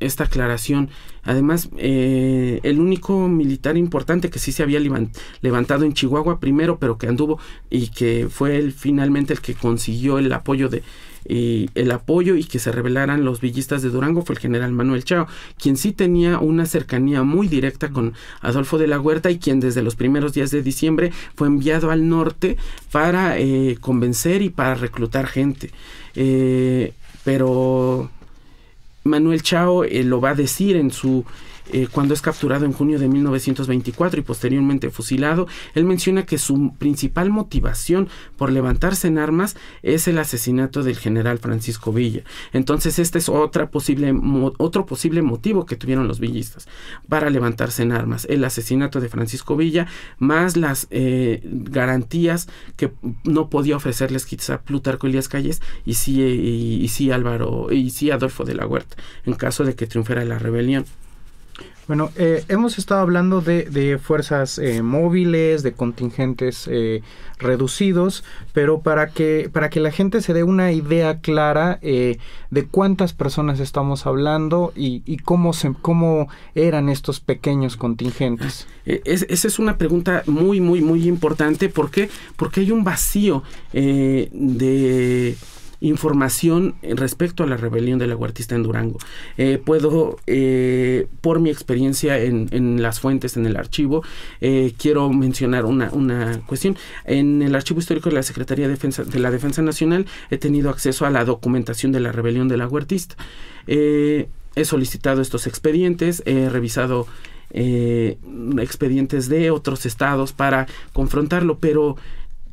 esta aclaración. Además, eh, el único militar importante que sí se había levantado en Chihuahua primero, pero que anduvo y que fue el, finalmente el que consiguió el apoyo de el apoyo y que se revelaran los villistas de Durango fue el general Manuel Chao, quien sí tenía una cercanía muy directa con Adolfo de la Huerta y quien desde los primeros días de diciembre fue enviado al norte para eh, convencer y para reclutar gente. Eh, pero Manuel Chao eh, lo va a decir en su eh, cuando es capturado en junio de 1924 y posteriormente fusilado, él menciona que su principal motivación por levantarse en armas es el asesinato del general Francisco Villa. Entonces, este es otra posible, otro posible motivo que tuvieron los villistas para levantarse en armas, el asesinato de Francisco Villa, más las eh, garantías que no podía ofrecerles quizá Plutarco Elías Calles y sí, y sí Álvaro y sí Adolfo de la Huerta, en caso de que triunfara la rebelión. Bueno, eh, hemos estado hablando de, fuerzas eh, móviles, de contingentes eh, reducidos, pero para que, para que la gente se dé una idea clara de cuántas personas estamos hablando y, cómo, se, cómo eran estos pequeños contingentes. E, esa es una pregunta muy, muy, muy importante. ¿Por qué? Porque hay un vacío de información respecto a la rebelión de la huertista en Durango. Eh, puedo, eh, por mi experiencia en, las fuentes, en el archivo, eh, quiero mencionar una, cuestión. En el archivo histórico de la Secretaría de, de la Defensa Nacional he tenido acceso a la documentación de la rebelión de la huertista. he solicitado estos expedientes, he revisado... expedientes de otros estados para confrontarlo, pero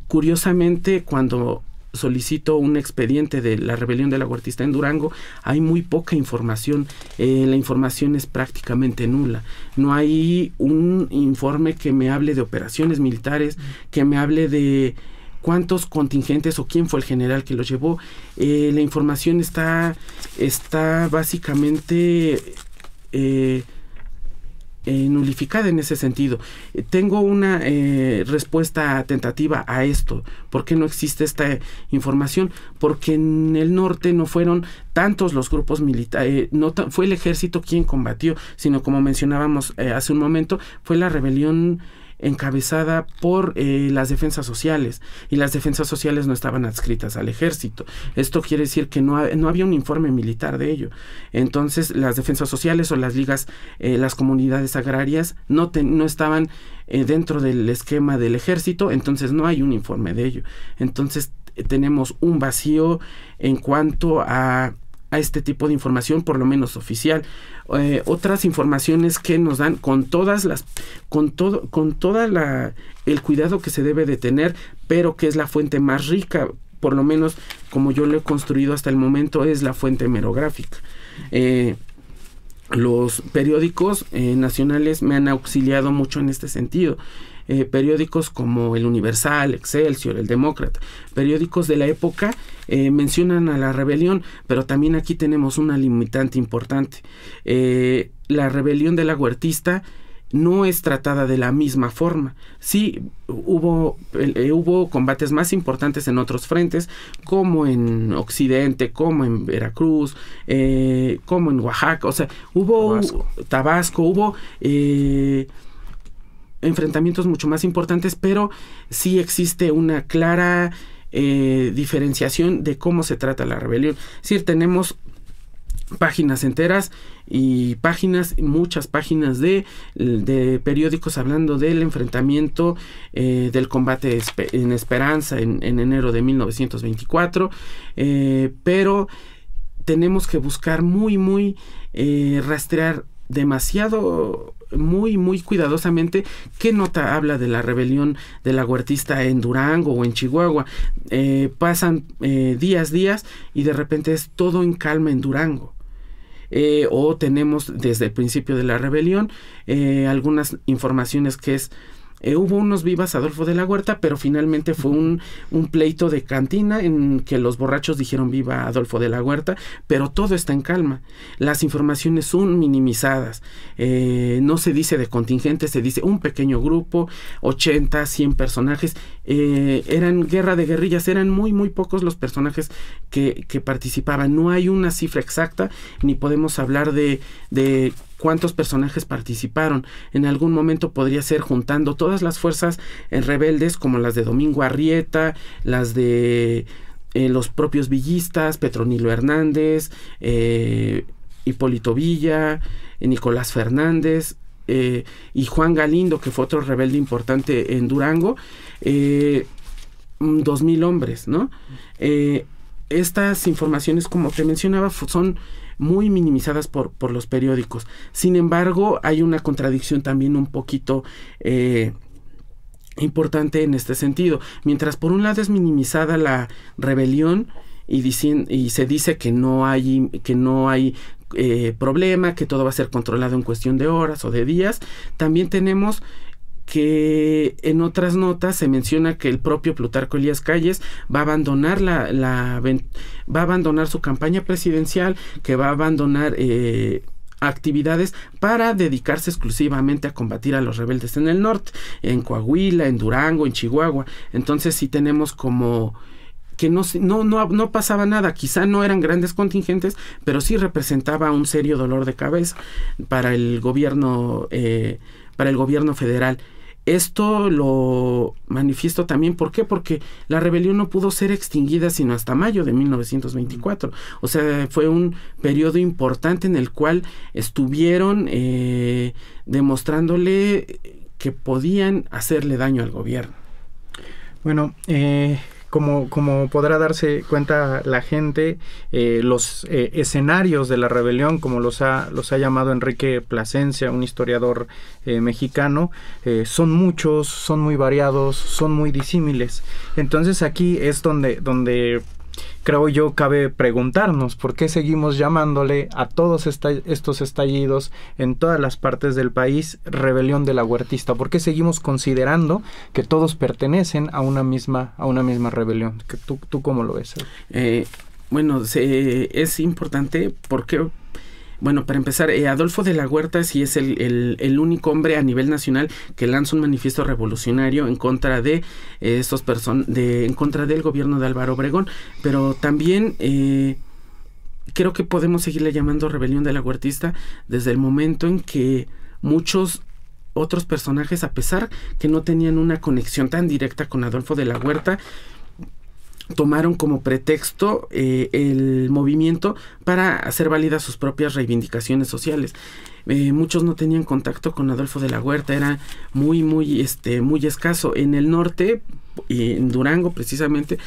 curiosamente cuando solicito un expediente de la rebelión de la huertista en Durango, hay muy poca información, eh, la información es prácticamente nula, no hay un informe que me hable de operaciones militares, que me hable de cuántos contingentes o quién fue el general que los llevó, eh, la información está, está básicamente... Eh, eh, nulificada en ese sentido. Eh, tengo una eh, respuesta tentativa a esto. ¿Por qué no existe esta información? Porque en el norte no fueron tantos los grupos militares, no fue el ejército quien combatió, sino como mencionábamos hace un momento, fue la rebelión encabezada por eh, las defensas sociales y las defensas sociales no estaban adscritas al ejército. Esto quiere decir que no, había un informe militar de ello. Entonces las defensas sociales o las ligas, eh, las comunidades agrarias no, no estaban eh, dentro del esquema del ejército, entonces no hay un informe de ello. Entonces tenemos un vacío en cuanto a a este tipo de información, por lo menos oficial. Eh, otras informaciones que nos dan con todas las, con todo, con toda la, el cuidado que se debe de tener, pero que es la fuente más rica, por lo menos como yo lo he construido hasta el momento, es la fuente merográfica. Eh, los periódicos eh, nacionales me han auxiliado mucho en este sentido. Eh, periódicos como El Universal, Excelsior, El Demócrata, periódicos de la época, eh, mencionan a la rebelión, pero también aquí tenemos una limitante importante. Eh, la rebelión de la huertista no es tratada de la misma forma. Sí, hubo, hubo combates más importantes en otros frentes, como en Occidente, como en Veracruz, como en Oaxaca, o sea, hubo Tabasco, hubo enfrentamientos mucho más importantes, pero sí existe una clara eh, diferenciación de cómo se trata la rebelión. Es tenemos páginas enteras y páginas, muchas páginas de, periódicos hablando del enfrentamiento eh, del combate en Esperanza en, enero de 1924, eh, pero tenemos que buscar muy, muy rastrear demasiado muy, muy cuidadosamente qué nota habla de la rebelión ...de la huertista en Durango o en Chihuahua. Eh, pasan eh, días, días y de repente es todo en calma en Durango. Eh, o tenemos desde el principio de la rebelión algunas informaciones que es eh, hubo unos vivas Adolfo de la Huerta, pero finalmente fue un, pleito de cantina en que los borrachos dijeron viva Adolfo de la Huerta, pero todo está en calma. Las informaciones son minimizadas. Eh, no se dice de contingente, se dice un pequeño grupo, 80, 100 personajes. Eh, eran guerra de guerrillas, eran muy, muy pocos los personajes que, que participaban. No hay una cifra exacta, ni podemos hablar de, de cuántos personajes participaron. En algún momento podría ser juntando todas las fuerzas eh, rebeldes como las de Domingo Arrieta, las de eh, los propios villistas, Petronilo Hernández, eh, Hipólito Villa, Nicolás Fernández y Juan Galindo, que fue otro rebelde importante en Durango, mm, dos mil hombres, ¿no? estas informaciones, como te mencionaba, son muy minimizadas por, por los periódicos. Sin embargo, hay una contradicción también un poquito... Eh, importante en este sentido. Mientras por un lado es minimizada la rebelión y, y se dice que no hay, que no hay eh, problema, que todo va a ser controlado en cuestión de horas o de días, también tenemos que en otras notas se menciona que el propio Plutarco Elías Calles va a abandonar la, la va a abandonar su campaña presidencial, que va a abandonar eh, actividades para dedicarse exclusivamente a combatir a los rebeldes en el norte, en Coahuila, en Durango, en Chihuahua. Entonces sí tenemos como que no, no, no, no pasaba nada, quizá no eran grandes contingentes, pero sí representaba un serio dolor de cabeza para el gobierno eh, para el gobierno federal. Esto lo manifiesto también, ¿por qué? Porque la rebelión no pudo ser extinguida sino hasta mayo de 1924. O sea, fue un periodo importante en el cual estuvieron eh, demostrándole que podían hacerle daño al gobierno. Bueno, eh, como, como podrá darse cuenta la gente, eh, los eh, escenarios de la rebelión, como los ha, los ha llamado Enrique Plasencia, un historiador eh, mexicano, son muchos, son muy variados, son muy disímiles. Entonces aquí es donde, donde creo yo cabe preguntarnos por qué seguimos llamándole a todos estos estallidos en todas las partes del país rebelión de la por qué seguimos considerando que todos pertenecen a una misma, a una misma rebelión. ¿Tú, tú cómo lo ves? Eh, bueno, es importante porque bueno, para empezar, eh, Adolfo de la Huerta sí es el, único hombre a nivel nacional que lanza un manifiesto revolucionario en contra de eh, estos de en contra del gobierno de Álvaro Obregón, pero también eh, creo que podemos seguirle llamando rebelión de la huertista desde el momento en que muchos otros personajes, a pesar que no tenían una conexión tan directa con Adolfo de la Huerta, tomaron como pretexto eh, el movimiento para hacer válidas sus propias reivindicaciones sociales. Eh, muchos no tenían contacto con Adolfo de la Huerta, era muy, muy, este, muy escaso. En el norte, y en Durango precisamente,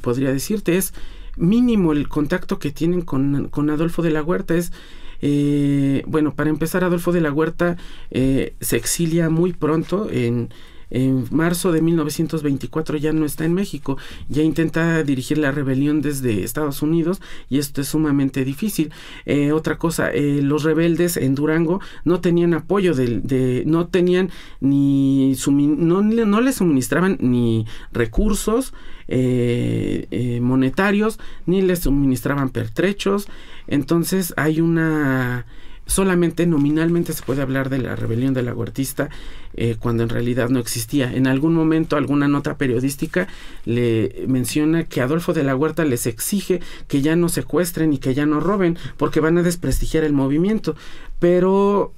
podría decirte, es mínimo el contacto que tienen con, con Adolfo de la Huerta, es... Eh, bueno, para empezar, Adolfo de la Huerta se exilia muy pronto en, en marzo de 1924 ya no está en México, ya intenta dirigir la rebelión desde Estados Unidos y esto es sumamente difícil. Eh, otra cosa, eh, los rebeldes en Durango no tenían apoyo de, no tenían ni no, les suministraban ni recursos eh, monetarios, ni les suministraban pertrechos. Entonces hay una solamente nominalmente se puede hablar de la rebelión de la huertista eh, cuando en realidad no existía. En algún momento alguna nota periodística le menciona que Adolfo de la Huerta les exige que ya no secuestren y que ya no roben porque van a desprestigiar el movimiento, pero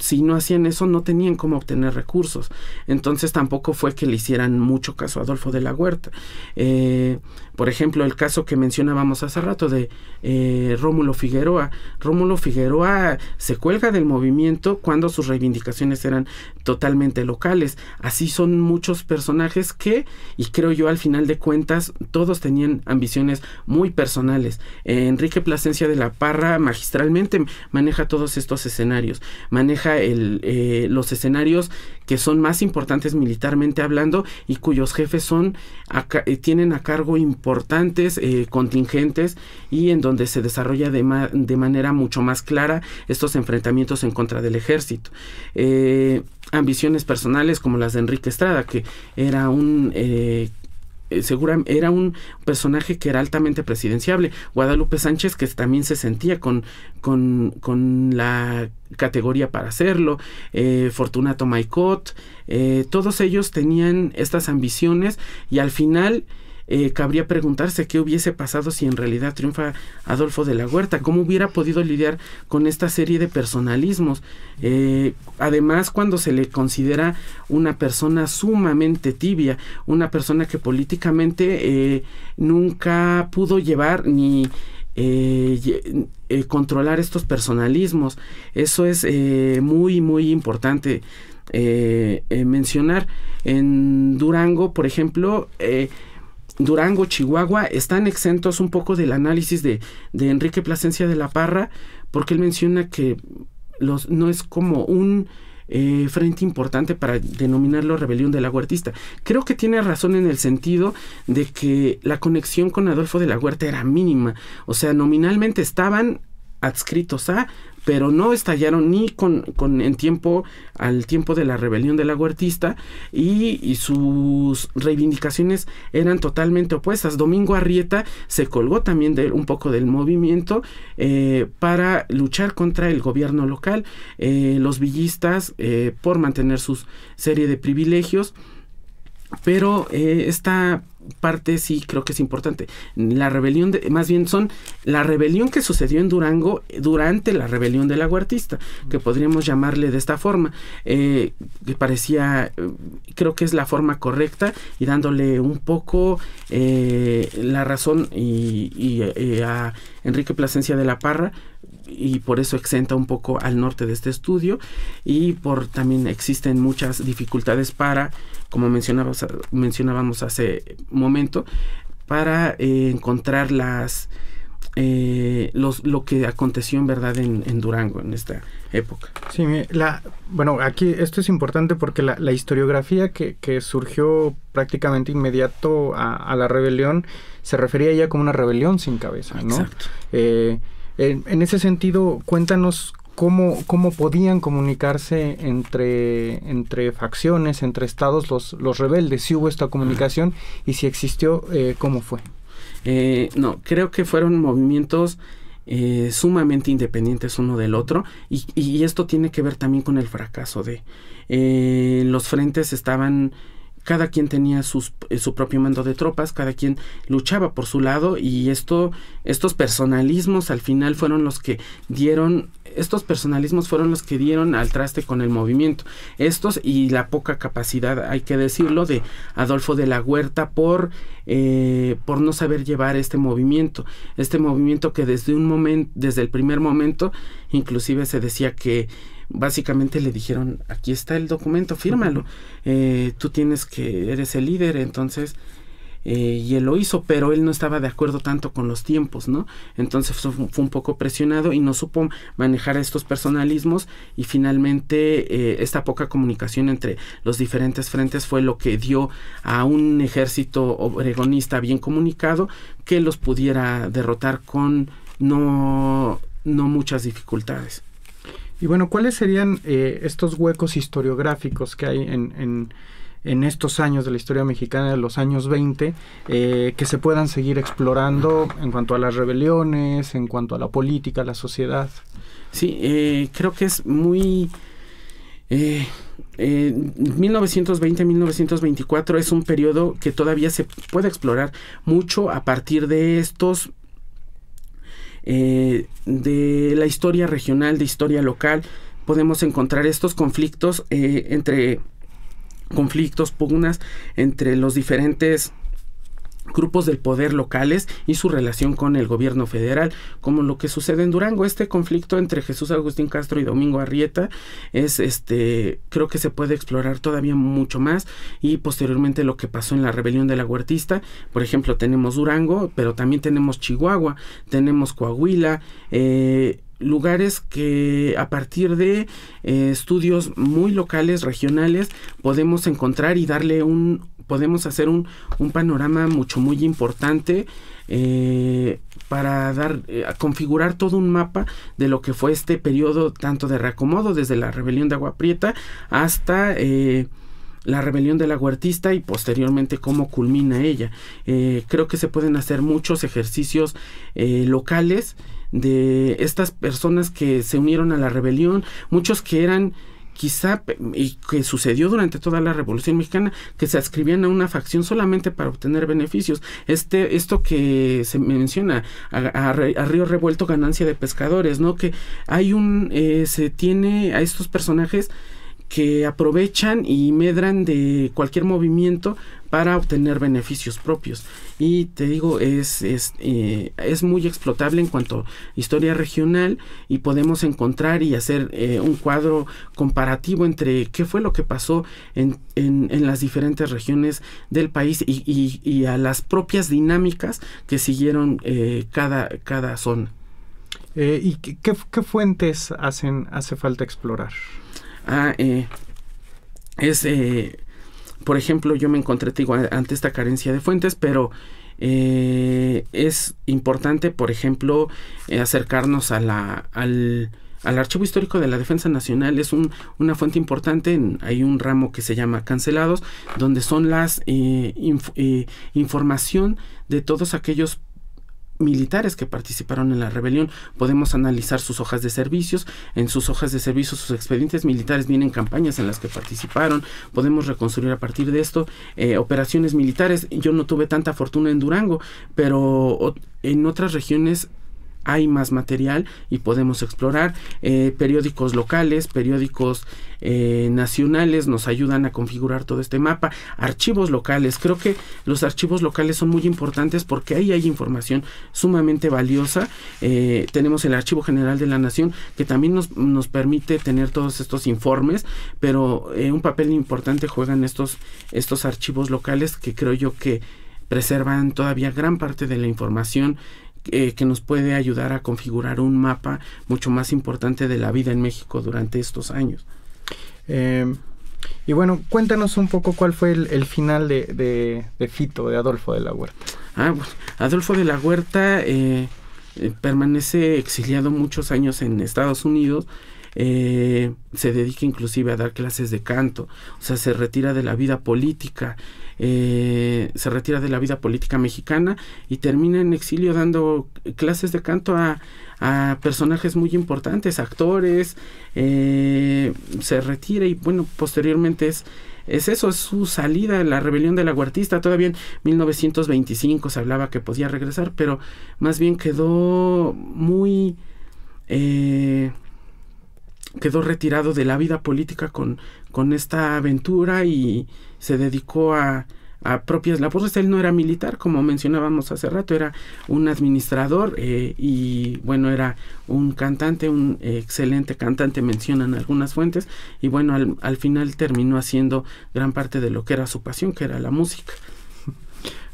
si no hacían eso no tenían cómo obtener recursos. Entonces tampoco fue que le hicieran mucho caso a Adolfo de la Huerta. Eh, por ejemplo, el caso que mencionábamos hace rato de eh, Rómulo Figueroa. Rómulo Figueroa se cuelga del movimiento cuando sus reivindicaciones eran totalmente locales. Así son muchos personajes que, y creo yo al final de cuentas, todos tenían ambiciones muy personales. Eh, Enrique Plasencia de la Parra magistralmente maneja todos estos escenarios. Maneja eh, los escenarios que son más importantes militarmente hablando y cuyos jefes son eh, tienen a cargo importantes eh, contingentes y en donde se desarrolla de, manera mucho más clara estos enfrentamientos en contra del ejército. ambiciones personales como las de Enrique Estrada, que era un eh, era un personaje que era altamente presidenciable. Guadalupe Sánchez, que también se sentía con, con, la categoría para hacerlo, eh, Fortunato Maicot, eh, todos ellos tenían estas ambiciones y al final eh, cabría preguntarse qué hubiese pasado si en realidad triunfa Adolfo de la Huerta, cómo hubiera podido lidiar con esta serie de personalismos. Eh, además, cuando se le considera una persona sumamente tibia, una persona que políticamente eh, nunca pudo llevar ni controlar estos personalismos. Eso es muy, muy importante mencionar. En Durango, por ejemplo, Durango, Chihuahua, están exentos un poco del análisis de, Enrique Plasencia de la Parra, porque él menciona que los, no es como un eh, frente importante para denominarlo rebelión de la huertista. Creo que tiene razón en el sentido de que la conexión con Adolfo de la Huerta era mínima, o sea, nominalmente estaban adscritos a, pero no estallaron ni con, con en tiempo al tiempo de la rebelión de la huertista y sus reivindicaciones eran totalmente opuestas. Domingo Arrieta se colgó también de un poco del movimiento eh, para luchar contra el gobierno local, eh, los villistas eh, por mantener su serie de privilegios. Pero eh, esta parte sí creo que es importante. La rebelión, más bien son la rebelión que sucedió en Durango eh, durante la rebelión del aguartista, que podríamos llamarle de esta forma, eh, que parecía, creo que es la forma correcta y dándole un poco la razón y, a Enrique Plasencia de la Parra y por eso exenta un poco al norte de este estudio y por también existen muchas dificultades para como mencionábamos hace momento, para eh, encontrar las, eh, los, lo que aconteció en verdad en, Durango en esta época. Sí, la, bueno, aquí esto es importante porque la, historiografía que, surgió prácticamente inmediato a, la rebelión se refería ya como una rebelión sin cabeza, ¿no? Exacto. Eh, en, en, ese sentido, cuéntanos cómo, podían comunicarse entre, entre facciones, entre estados, los, rebeldes, si hubo esta comunicación y si existió, eh, cómo fue. Eh, no, creo que fueron movimientos eh, sumamente independientes uno del otro y, y, esto tiene que ver también con el fracaso de los frentes estaban cada quien tenía eh, su propio mando de tropas, cada quien luchaba por su lado y esto, estos personalismos al final fueron los que dieron, estos personalismos fueron los que dieron al traste con el movimiento. Estos y la poca capacidad, hay que decirlo, de Adolfo de la Huerta por, eh, por no saber llevar este movimiento, este movimiento que desde un momento, desde el primer momento, inclusive se decía que básicamente le dijeron, aquí está el documento, fírmalo, eh, tú tienes que, eres el líder, entonces... Eh, y él lo hizo, pero él no estaba de acuerdo tanto con los tiempos, ¿no? Entonces fue, un poco presionado y no supo manejar estos personalismos y finalmente eh, esta poca comunicación entre los diferentes frentes fue lo que dio a un ejército obregonista bien comunicado que los pudiera derrotar con no, no muchas dificultades. Y bueno, ¿cuáles serían eh, estos huecos historiográficos que hay en, estos años de la historia mexicana, de los años 20, eh, que se puedan seguir explorando en cuanto a las rebeliones, en cuanto a la política, la sociedad? Sí, eh, creo que es muy... 1920-1924 es un periodo que todavía se puede explorar mucho a partir de estos eh, de la historia regional, de historia local, podemos encontrar estos conflictos eh, entre conflictos, pugnas entre los diferentes grupos del poder locales y su relación con el gobierno federal, como lo que sucede en Durango. Este conflicto entre Jesús Agustín Castro y Domingo Arrieta es este, creo que se puede explorar todavía mucho más y posteriormente lo que pasó en la rebelión de la huertista, por ejemplo, tenemos Durango, pero también tenemos Chihuahua, tenemos Coahuila, eh, lugares que a partir de eh, estudios muy locales, regionales, podemos encontrar y darle un, podemos hacer un, un panorama mucho, muy importante eh, para dar, eh, a configurar todo un mapa de lo que fue este periodo tanto de reacomodo desde la rebelión de Agua Prieta hasta... Eh, la rebelión de la huertista y posteriormente cómo culmina ella. creo que se pueden hacer muchos ejercicios locales de estas personas que se unieron a la rebelión, muchos que eran quizá y que sucedió durante toda la Revolución Mexicana, que se ascribían a una facción solamente para obtener beneficios. Este, esto que se menciona a, Río Revuelto ganancia de pescadores, ¿no? Que hay un eh, se tiene a estos personajes que aprovechan y medran de cualquier movimiento para obtener beneficios propios. Y te digo, es, es, eh, es muy explotable en cuanto a historia regional y podemos encontrar y hacer eh, un cuadro comparativo entre qué fue lo que pasó en, en, en las diferentes regiones del país y, a las propias dinámicas que siguieron eh, cada, cada zona. ¿Y qué, fuentes hacen, hace falta explorar? Ah, es por ejemplo, yo me encontré ante esta carencia de fuentes, pero eh, es importante, por ejemplo, eh, acercarnos a la, al, al, Archivo Histórico de la Defensa Nacional. Es una fuente importante. Hay un ramo que se llama Cancelados, donde son las eh, información de todos aquellos militares que participaron en la rebelión. Podemos analizar sus hojas de servicios. En sus hojas de servicios, sus expedientes militares vienen campañas en las que participaron. Podemos reconstruir a partir de esto eh, operaciones militares. Yo no tuve tanta fortuna en Durango, pero en otras regiones hay más material y podemos explorar. Eh, periódicos locales, periódicos eh, nacionales nos ayudan a configurar todo este mapa. Archivos locales, creo que los archivos locales son muy importantes porque ahí hay información sumamente valiosa. Eh, tenemos el Archivo General de la Nación que también nos, nos permite tener todos estos informes, pero un papel importante juegan estos, estos archivos locales que creo yo que preservan todavía gran parte de la información eh, que nos puede ayudar a configurar un mapa mucho más importante de la vida en México durante estos años. Em, y bueno, cuéntanos un poco cuál fue el, final de, Fito, de Adolfo de la Huerta. Ah, Adolfo de la Huerta eh, eh, permanece exiliado muchos años en Estados Unidos eh, se dedica inclusive a dar clases de canto, o sea, se retira de la vida política, eh, se retira de la vida política mexicana y termina en exilio dando clases de canto a, personajes muy importantes, actores, eh, se retira y bueno, posteriormente es es eso, es su salida, la rebelión del aguartista. Todavía en 1925 se hablaba que podía regresar, pero más bien quedó muy... Eh, quedó retirado de la vida política con, con esta aventura y se dedicó a, propias labores. Él no era militar, como mencionábamos hace rato, era un administrador eh, y bueno, era un cantante, un excelente cantante, mencionan algunas fuentes, y bueno, al, al final terminó haciendo gran parte de lo que era su pasión, que era la música.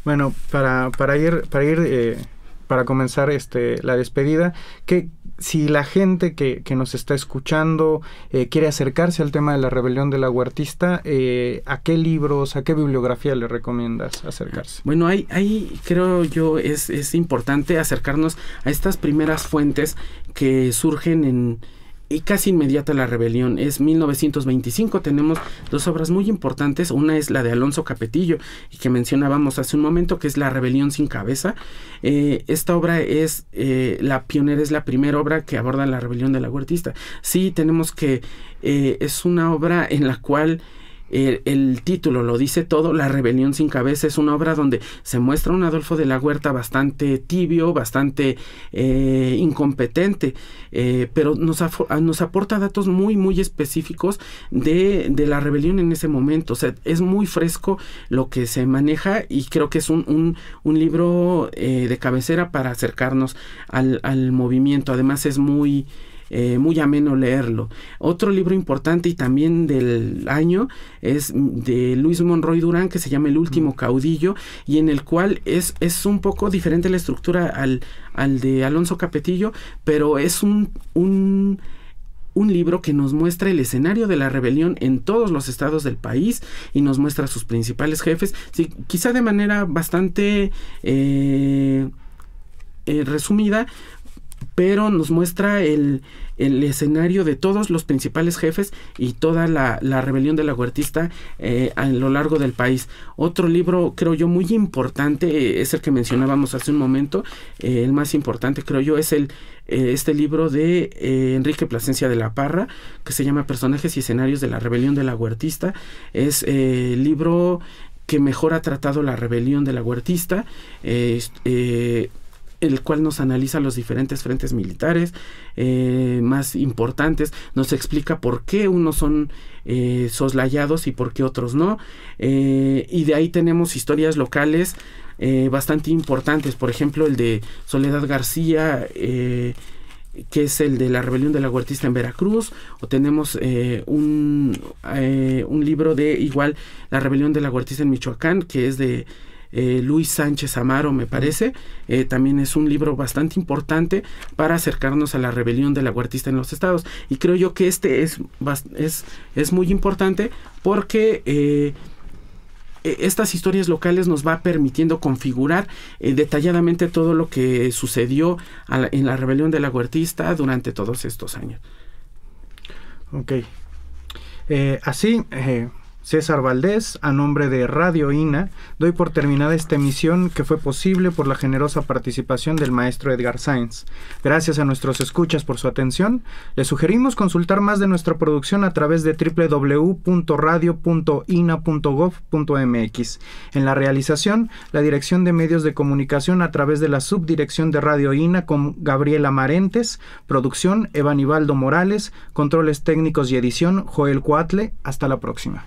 Bueno, para, para ir, para ir eh, para comenzar este la despedida, ¿qué, si la gente que, nos está escuchando eh, quiere acercarse al tema de la rebelión del aguartista, eh, ¿a qué libros, a qué bibliografía le recomiendas acercarse? Bueno, ahí, ahí creo yo es, es importante acercarnos a estas primeras fuentes que surgen en, y casi inmediata la rebelión. Es 1925, tenemos dos obras muy importantes. Una es la de Alonso Capetillo, y que mencionábamos hace un momento, que es La Rebelión sin Cabeza. Eh, esta obra es eh, la pionera, es la primera obra que aborda la rebelión de la huertista. Sí, tenemos que eh, es una obra en la cual el, título lo dice todo, La rebelión sin cabeza es una obra donde se muestra un Adolfo de la Huerta bastante tibio, bastante eh, incompetente, eh, pero nos, ah, nos, aporta datos muy, muy específicos de, la rebelión en ese momento. O sea, es muy fresco lo que se maneja y creo que es un, libro eh, de cabecera para acercarnos al movimiento. Además es muy... Eh, muy ameno leerlo. Otro libro importante y también del año es de Luis Monroy Durán que se llama El último mm. caudillo y en el cual es, es un poco diferente la estructura al, al de Alonso Capetillo, pero es un, un libro que nos muestra el escenario de la rebelión en todos los estados del país y nos muestra a sus principales jefes, quizá de manera bastante eh, eh, resumida, pero nos muestra el, escenario de todos los principales jefes y toda la, rebelión de la huertista eh, a lo largo del país. Otro libro, creo yo, muy importante, eh, es el que mencionábamos hace un momento, eh, el más importante, creo yo, es el este libro de Enrique Plasencia de la Parra, que se llama Personajes y escenarios de la rebelión de la huertista. Es el libro que mejor ha tratado la rebelión de la huertista el cual nos analiza los diferentes frentes militares eh, más importantes, nos explica por qué unos son eh, soslayados y por qué otros no. Eh, y de ahí tenemos historias locales bastante importantes, por ejemplo el de Soledad García que es el de la rebelión de la huertista en Veracruz, o tenemos un, un libro de igual la rebelión de la huertista en Michoacán, que es de eh, Luis Sánchez Amaro, me parece. Eh, también es un libro bastante importante para acercarnos a la rebelión de la huertista en los estados. Y creo yo que este es, es, es muy importante porque... Eh, e-, estas historias locales nos va permitiendo configurar detalladamente todo lo que sucedió en la rebelión de la huertista durante todos estos años. Ok. así, César Valdés, a nombre de Radio INA, doy por terminada esta emisión que fue posible por la generosa participación del maestro Edgar Sainz. Gracias a nuestros escuchas por su atención. Les sugerimos consultar más de nuestra producción a través de www.radio.ina.gov.mx. En la realización, la Dirección de Medios de Comunicación a través de la Subdirección de Radio INA con Gabriela Marentes, producción Evan ibaldo Morales, controles técnicos y edición Joel Coatle. Hasta la próxima.